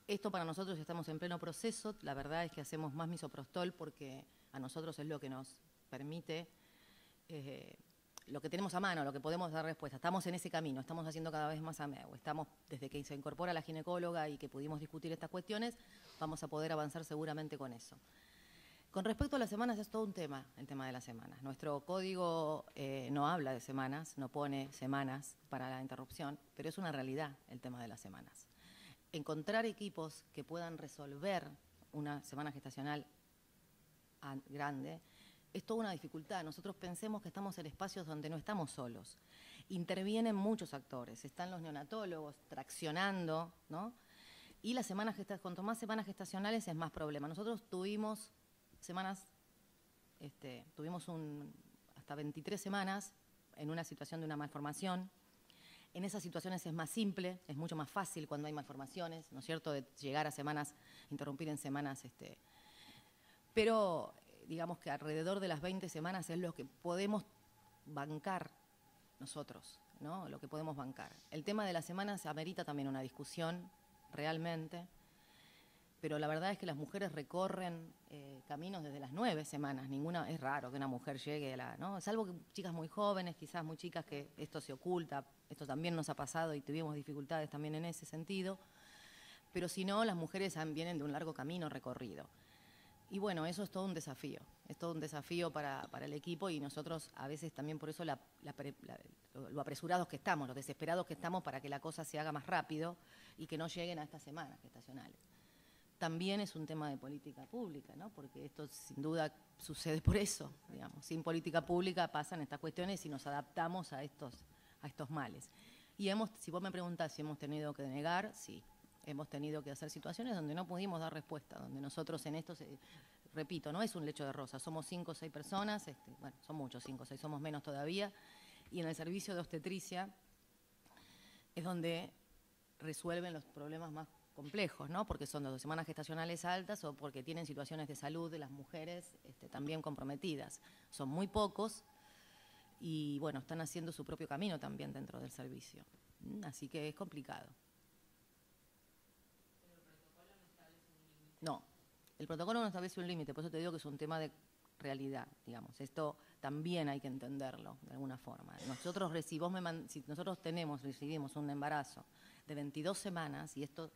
Speaker 4: Esto para nosotros estamos en pleno proceso. La verdad es que hacemos más misoprostol porque a nosotros es lo que nos permite eh, lo que tenemos a mano, lo que podemos dar respuesta. Estamos en ese camino, estamos haciendo cada vez más meu. Estamos, desde que se incorpora la ginecóloga y que pudimos discutir estas cuestiones, vamos a poder avanzar seguramente con eso. Con respecto a las semanas, es todo un tema, el tema de las semanas. Nuestro código eh, no habla de semanas, no pone semanas para la interrupción, pero es una realidad el tema de las semanas. Encontrar equipos que puedan resolver una semana gestacional grande es toda una dificultad. Nosotros pensemos que estamos en espacios donde no estamos solos. Intervienen muchos actores, están los neonatólogos traccionando, ¿no? Y las semanas cuanto más semanas gestacionales es más problema. Nosotros tuvimos semanas, este, tuvimos hasta 23 semanas en una situación de una malformación. En esas situaciones es más simple, es mucho más fácil cuando hay malformaciones, ¿no es cierto?, de llegar a semanas, interrumpir en semanas. Este, pero digamos que alrededor de las 20 semanas es lo que podemos bancar nosotros, ¿no? Lo que podemos bancar. El tema de las semanas amerita también una discusión, realmente pero la verdad es que las mujeres recorren eh, caminos desde las nueve semanas. Ninguna es raro que una mujer llegue a la, Salvo que chicas muy jóvenes, quizás muy chicas que esto se oculta. Esto también nos ha pasado y tuvimos dificultades también en ese sentido. Pero si no, las mujeres vienen de un largo camino recorrido. Y bueno, eso es todo un desafío, es todo un desafío para, el equipo y nosotros a veces también por eso lo apresurados que estamos, lo desesperados que estamos para que la cosa se haga más rápido y que no lleguen a estas semanas estacionales también es un tema de política pública, ¿no? porque esto sin duda sucede por eso. Digamos. Sin política pública pasan estas cuestiones y nos adaptamos a estos, a estos males. Y hemos, si vos me preguntás si hemos tenido que denegar, sí. Hemos tenido que hacer situaciones donde no pudimos dar respuesta, donde nosotros en esto, repito, no es un lecho de rosa, somos cinco o seis personas, este, bueno, son muchos, cinco o seis, somos menos todavía, y en el servicio de obstetricia es donde resuelven los problemas más complejos, ¿no? Porque son dos semanas gestacionales altas o porque tienen situaciones de salud de las mujeres este, también comprometidas. Son muy pocos y, bueno, están haciendo su propio camino también dentro del servicio. Así que es complicado. el protocolo no establece un límite. No, el protocolo no establece un límite, por eso te digo que es un tema de realidad, digamos. Esto también hay que entenderlo de alguna forma. Nosotros recibimos, si nosotros tenemos, recibimos un embarazo de 22 semanas y esto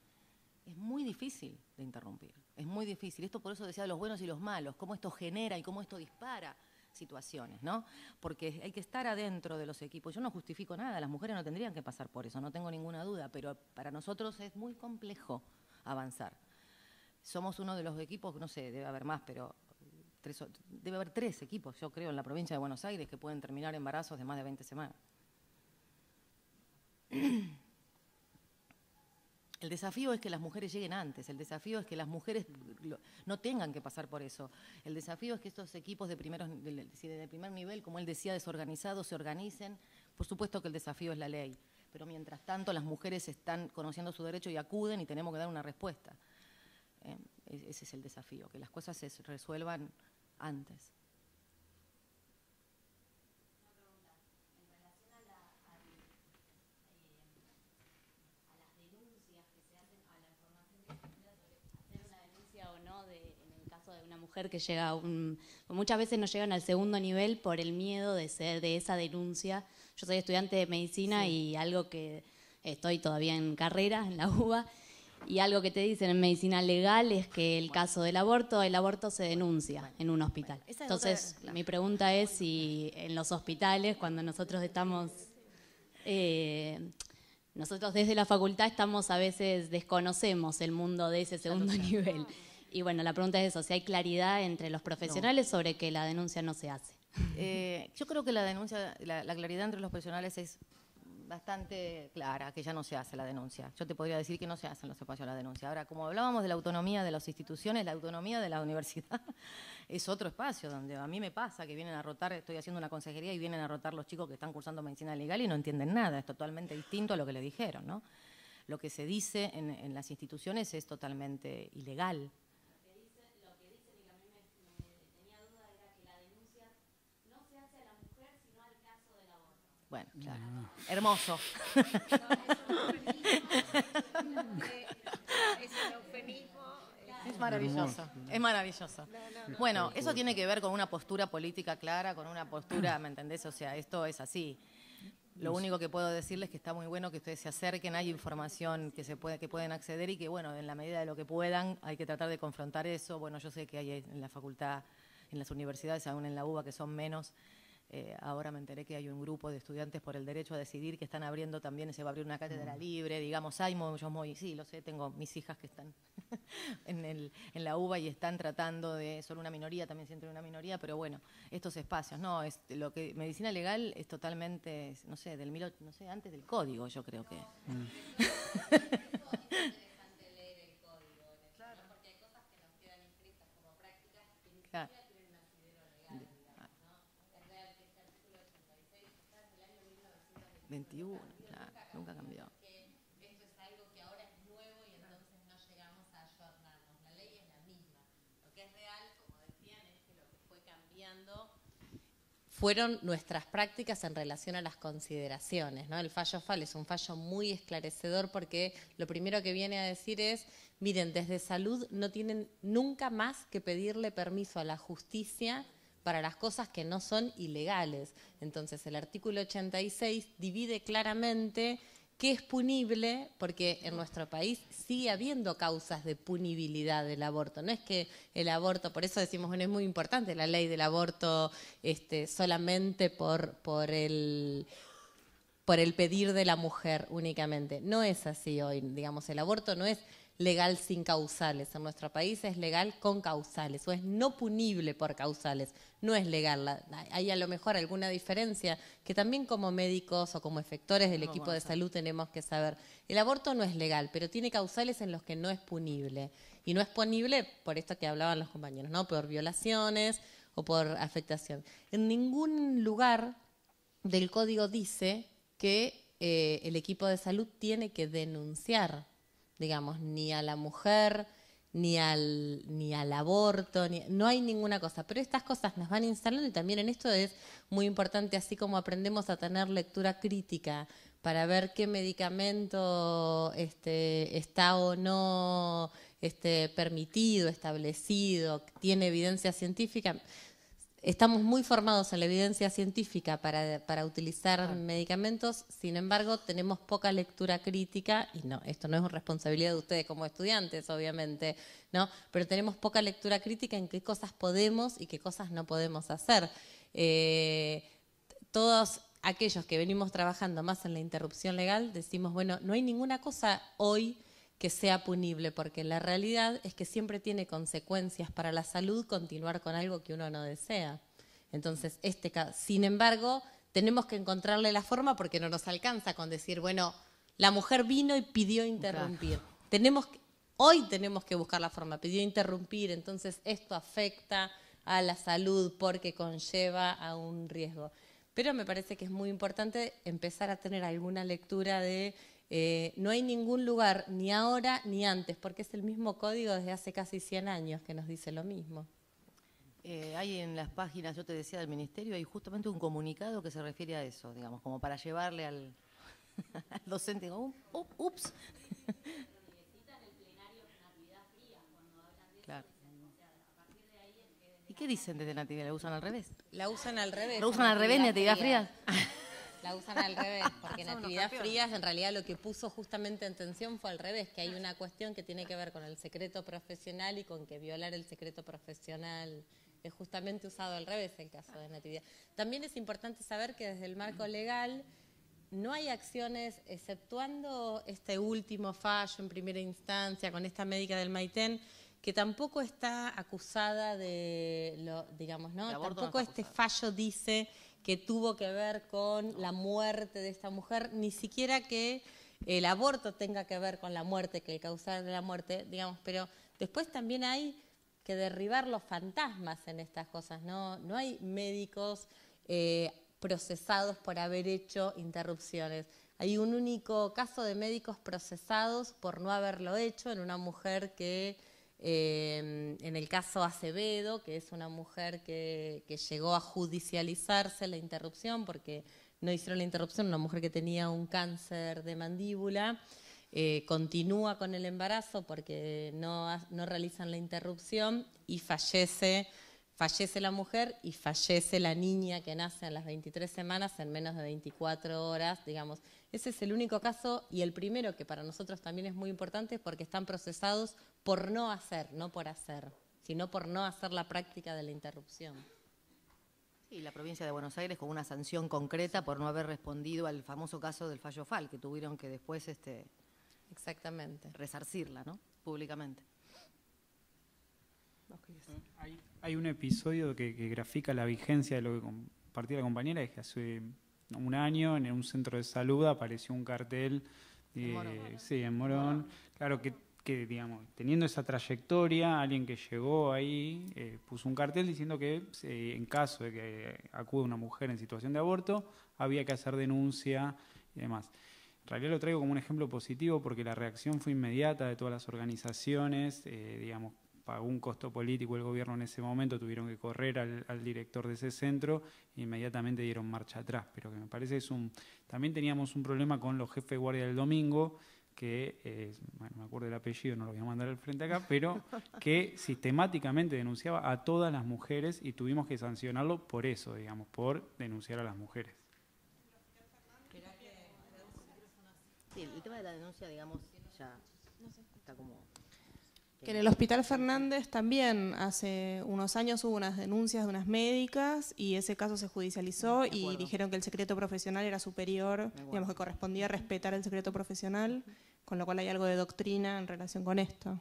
Speaker 4: es muy difícil de interrumpir, es muy difícil. Esto por eso decía los buenos y los malos, cómo esto genera y cómo esto dispara situaciones, ¿no? Porque hay que estar adentro de los equipos. Yo no justifico nada, las mujeres no tendrían que pasar por eso, no tengo ninguna duda, pero para nosotros es muy complejo avanzar. Somos uno de los equipos, no sé, debe haber más, pero debe haber tres equipos, yo creo, en la provincia de Buenos Aires que pueden terminar embarazos de más de 20 semanas. El desafío es que las mujeres lleguen antes, el desafío es que las mujeres no tengan que pasar por eso, el desafío es que estos equipos de, de primer nivel, como él decía, desorganizados, se organicen. Por supuesto que el desafío es la ley, pero mientras tanto las mujeres están conociendo su derecho y acuden y tenemos que dar una respuesta. Eh, ese es el desafío, que las cosas se resuelvan antes.
Speaker 2: que llega un... Muchas veces no llegan al segundo nivel por el miedo de ser, de esa denuncia. Yo soy estudiante de medicina y algo que estoy todavía en carrera, en la UBA, y algo que te dicen en medicina legal es que el caso del aborto, el aborto se denuncia en un hospital. Entonces, mi pregunta es si en los hospitales, cuando nosotros estamos... Eh, nosotros desde la facultad estamos a veces desconocemos el mundo de ese segundo nivel. Ah. Y bueno, la pregunta es eso, si hay claridad entre los profesionales sobre que la denuncia no
Speaker 4: se hace. Eh, yo creo que la denuncia, la, claridad entre los profesionales es bastante clara, que ya no se hace la denuncia. Yo te podría decir que no se hace en los espacios la denuncia. Ahora, como hablábamos de la autonomía de las instituciones, la autonomía de la universidad es otro espacio donde a mí me pasa que vienen a rotar, estoy haciendo una consejería y vienen a rotar los chicos que están cursando medicina legal y no entienden nada, es totalmente distinto a lo que le dijeron, Lo que se dice en las instituciones es totalmente ilegal, Bueno, mm. claro. Hermoso. es Es maravilloso, es maravilloso. bueno, eso tiene que ver con una postura política clara, con una postura, ¿me entendés? O sea, esto es así. Lo único que puedo decirles es que está muy bueno que ustedes se acerquen, hay información que se puede, que pueden acceder y que bueno, en la medida de lo que puedan, hay que tratar de confrontar eso. Bueno, yo sé que hay en la facultad, en las universidades, aún en la UBA que son menos, eh, ahora me enteré que hay un grupo de estudiantes por el derecho a decidir que están abriendo también, se va a abrir una cátedra mm. libre, digamos, hay yo muy, sí, lo sé, tengo mis hijas que están en, la UBA y están tratando de, son una minoría, también siento una minoría, pero bueno, estos espacios, no, es, lo que medicina legal es totalmente, no sé, del mil, no sé, antes del código, yo creo que. 21, nunca cambió.
Speaker 2: fueron nuestras prácticas en relación a las consideraciones. ¿no? El fallo FAL es un fallo muy esclarecedor porque lo primero que viene a decir es, miren, desde salud no tienen nunca más que pedirle permiso a la justicia para las cosas que no son ilegales. Entonces el artículo 86 divide claramente qué es punible, porque en nuestro país sigue habiendo causas de punibilidad del aborto. No es que el aborto, por eso decimos, bueno, es muy importante la ley del aborto este, solamente por, por el pedir de la mujer únicamente. No es así hoy, digamos, el aborto no es legal sin causales. En nuestro país es legal con causales o es no punible por causales. No es legal. Hay a lo mejor alguna diferencia que también como médicos o como efectores del equipo de salud tenemos que saber. El aborto no es legal, pero tiene causales en los que no es punible. Y no es punible por esto que hablaban los compañeros, ¿no? Por violaciones o por afectación. En ningún lugar del código dice que eh, el equipo de salud tiene que denunciar digamos, ni a la mujer, ni al, ni al aborto, no hay ninguna cosa. Pero estas cosas nos van instalando y también en esto es muy importante, así como aprendemos a tener lectura crítica para ver qué medicamento este, está o no este, permitido, establecido, tiene evidencia científica. Estamos muy formados en la evidencia científica para, utilizar medicamentos, sin embargo, tenemos poca lectura crítica, y no, esto no es responsabilidad de ustedes como estudiantes, obviamente, ¿no? Pero tenemos poca lectura crítica en qué cosas podemos y qué cosas no podemos hacer. Eh, todos aquellos que venimos trabajando más en la interrupción legal decimos, bueno, no hay ninguna cosa hoy que sea punible, porque la realidad es que siempre tiene consecuencias para la salud continuar con algo que uno no desea. Entonces, este sin embargo, tenemos que encontrarle la forma porque no nos alcanza con decir, bueno, la mujer vino y pidió interrumpir. Tenemos hoy tenemos que buscar la forma, pidió interrumpir, entonces esto afecta a la salud porque conlleva a un riesgo. Pero me parece que es muy importante empezar a tener alguna lectura de eh, no hay ningún lugar, ni ahora ni antes, porque es el mismo código desde hace casi 100 años que nos dice lo mismo.
Speaker 4: Eh, hay en las páginas, yo te decía, del Ministerio, hay justamente un comunicado que se refiere a eso, digamos, como para llevarle al, docente, ups. ¿Y qué dicen desde Natividad? ¿La usan al revés?
Speaker 2: La usan al revés. ¿La usan al revés, Natividad Fría? fría? La usan al revés, porque en frías en realidad lo que puso justamente en tensión fue al revés, que hay una cuestión que tiene que ver con el secreto profesional y con que violar el secreto profesional es justamente usado al revés el caso de Natividad. También es importante saber que desde el marco legal no hay acciones, exceptuando este último fallo en primera instancia con esta médica del Maitén, que tampoco está acusada de, lo, digamos, ¿no? Tampoco este fallo dice que tuvo que ver con la muerte de esta mujer, ni siquiera que el aborto tenga que ver con la muerte, que el causar de la muerte, digamos, pero después también hay que derribar los fantasmas en estas cosas, no, no hay médicos eh, procesados por haber hecho interrupciones. Hay un único caso de médicos procesados por no haberlo hecho en una mujer que eh, en el caso Acevedo, que es una mujer que, llegó a judicializarse la interrupción, porque no hicieron la interrupción, una mujer que tenía un cáncer de mandíbula, eh, continúa con el embarazo porque no, realizan la interrupción y fallece, fallece la mujer y fallece la niña que nace en las 23 semanas en menos de 24 horas, digamos ese es el único caso y el primero que para nosotros también es muy importante porque están procesados por no hacer, no por hacer, sino por no hacer la práctica de la interrupción.
Speaker 4: Y la provincia de Buenos Aires con una sanción concreta por no haber respondido al famoso caso del fallo FAL, que tuvieron que después este, Exactamente. resarcirla ¿no? públicamente.
Speaker 1: Hay, un episodio que, grafica la vigencia de lo que compartía la compañera, es que hace un año en un centro de salud apareció un cartel, en Morón, sí, en Morón, claro que, digamos, teniendo esa trayectoria, alguien que llegó ahí eh, puso un cartel diciendo que eh, en caso de que acude una mujer en situación de aborto, había que hacer denuncia y demás. En realidad lo traigo como un ejemplo positivo porque la reacción fue inmediata de todas las organizaciones, eh, digamos, pagó un costo político el gobierno en ese momento, tuvieron que correr al, director de ese centro e inmediatamente dieron marcha atrás. Pero que me parece es un. También teníamos un problema con los jefes de guardia del domingo, que, eh, bueno, me acuerdo el apellido, no lo voy a mandar al frente acá, pero que sistemáticamente denunciaba a todas las mujeres y tuvimos que sancionarlo por eso, digamos, por denunciar a las mujeres.
Speaker 4: Sí, el tema de la denuncia, digamos, ya está como que en el
Speaker 3: Hospital Fernández también hace unos años hubo unas denuncias de unas médicas y ese caso se judicializó mm, y dijeron que el secreto profesional era superior, digamos que correspondía respetar el secreto profesional, con lo cual hay algo de doctrina en relación con esto.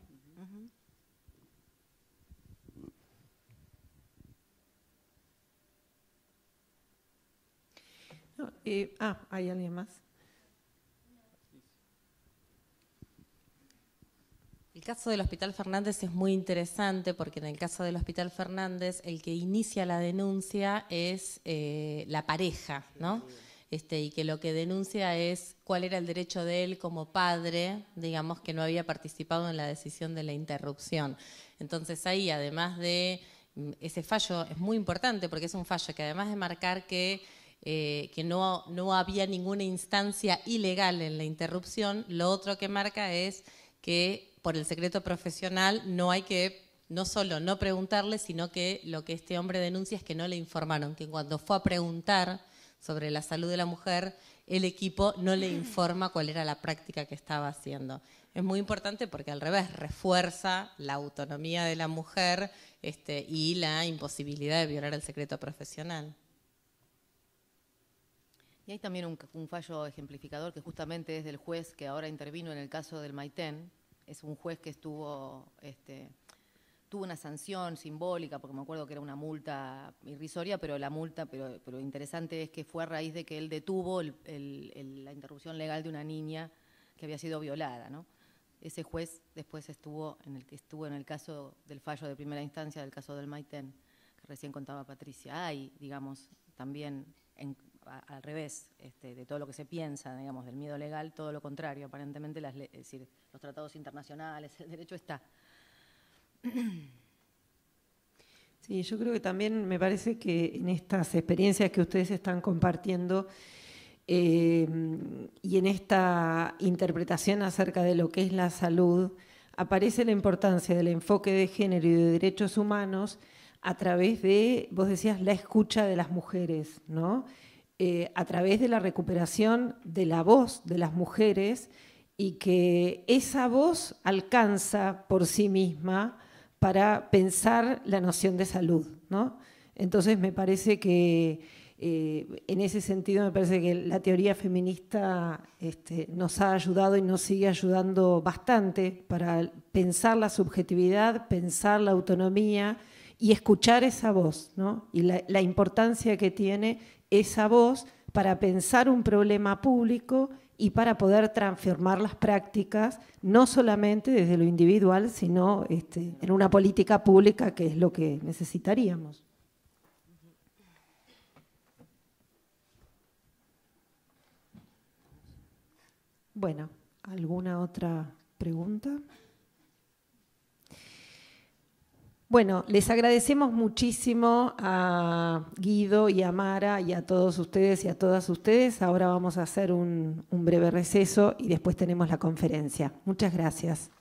Speaker 3: Eh, ah, hay alguien más. caso del Hospital Fernández
Speaker 2: es muy interesante porque en el caso del Hospital Fernández el que inicia la denuncia es eh, la pareja, ¿no? Este, y que lo que denuncia es cuál era el derecho de él como padre, digamos, que no había participado en la decisión de la interrupción. Entonces ahí, además de mm, ese fallo, es muy importante porque es un fallo que además de marcar que eh, que no, no, había ninguna instancia ilegal en la interrupción. Lo otro que marca es que por el secreto profesional, no hay que no solo no preguntarle, sino que lo que este hombre denuncia es que no le informaron, que cuando fue a preguntar sobre la salud de la mujer, el equipo no le informa cuál era la práctica que estaba haciendo. Es muy importante porque al revés refuerza la autonomía de la mujer este, y la imposibilidad de violar el secreto profesional.
Speaker 4: Y hay también un, un fallo ejemplificador que justamente es del juez que ahora intervino en el caso del Maitén, es un juez que estuvo, este, tuvo una sanción simbólica, porque me acuerdo que era una multa irrisoria, pero la multa, pero, pero interesante es que fue a raíz de que él detuvo la interrupción legal de una niña que había sido violada, ¿no? Ese juez después estuvo en el que estuvo en el caso del fallo de primera instancia del caso del Maiten, que recién contaba Patricia. Hay, digamos, también en, al revés este, de todo lo que se piensa, digamos, del miedo legal, todo lo contrario. Aparentemente, los tratados internacionales, el derecho está.
Speaker 3: Sí, yo creo que también me parece que en estas experiencias que ustedes están compartiendo eh, y en esta interpretación acerca de lo que es la salud, aparece la importancia del enfoque de género y de derechos humanos a través de, vos decías, la escucha de las mujeres, ¿no? Eh, a través de la recuperación de la voz de las mujeres y que esa voz alcanza por sí misma para pensar la noción de salud. Entonces me parece que eh, en ese sentido me parece que la teoría feminista este, nos ha ayudado y nos sigue ayudando bastante para pensar la subjetividad, pensar la autonomía y escuchar esa voz y la importancia que tiene esa voz para pensar un problema público y para poder transformar las prácticas, no solamente desde lo individual, sino este, en una política pública, que es lo que necesitaríamos. Bueno, ¿alguna otra pregunta? Bueno, les agradecemos muchísimo a Guido y a Mara y a todos ustedes y a todas ustedes. Ahora vamos a hacer un, breve receso y después tenemos la conferencia. Muchas gracias.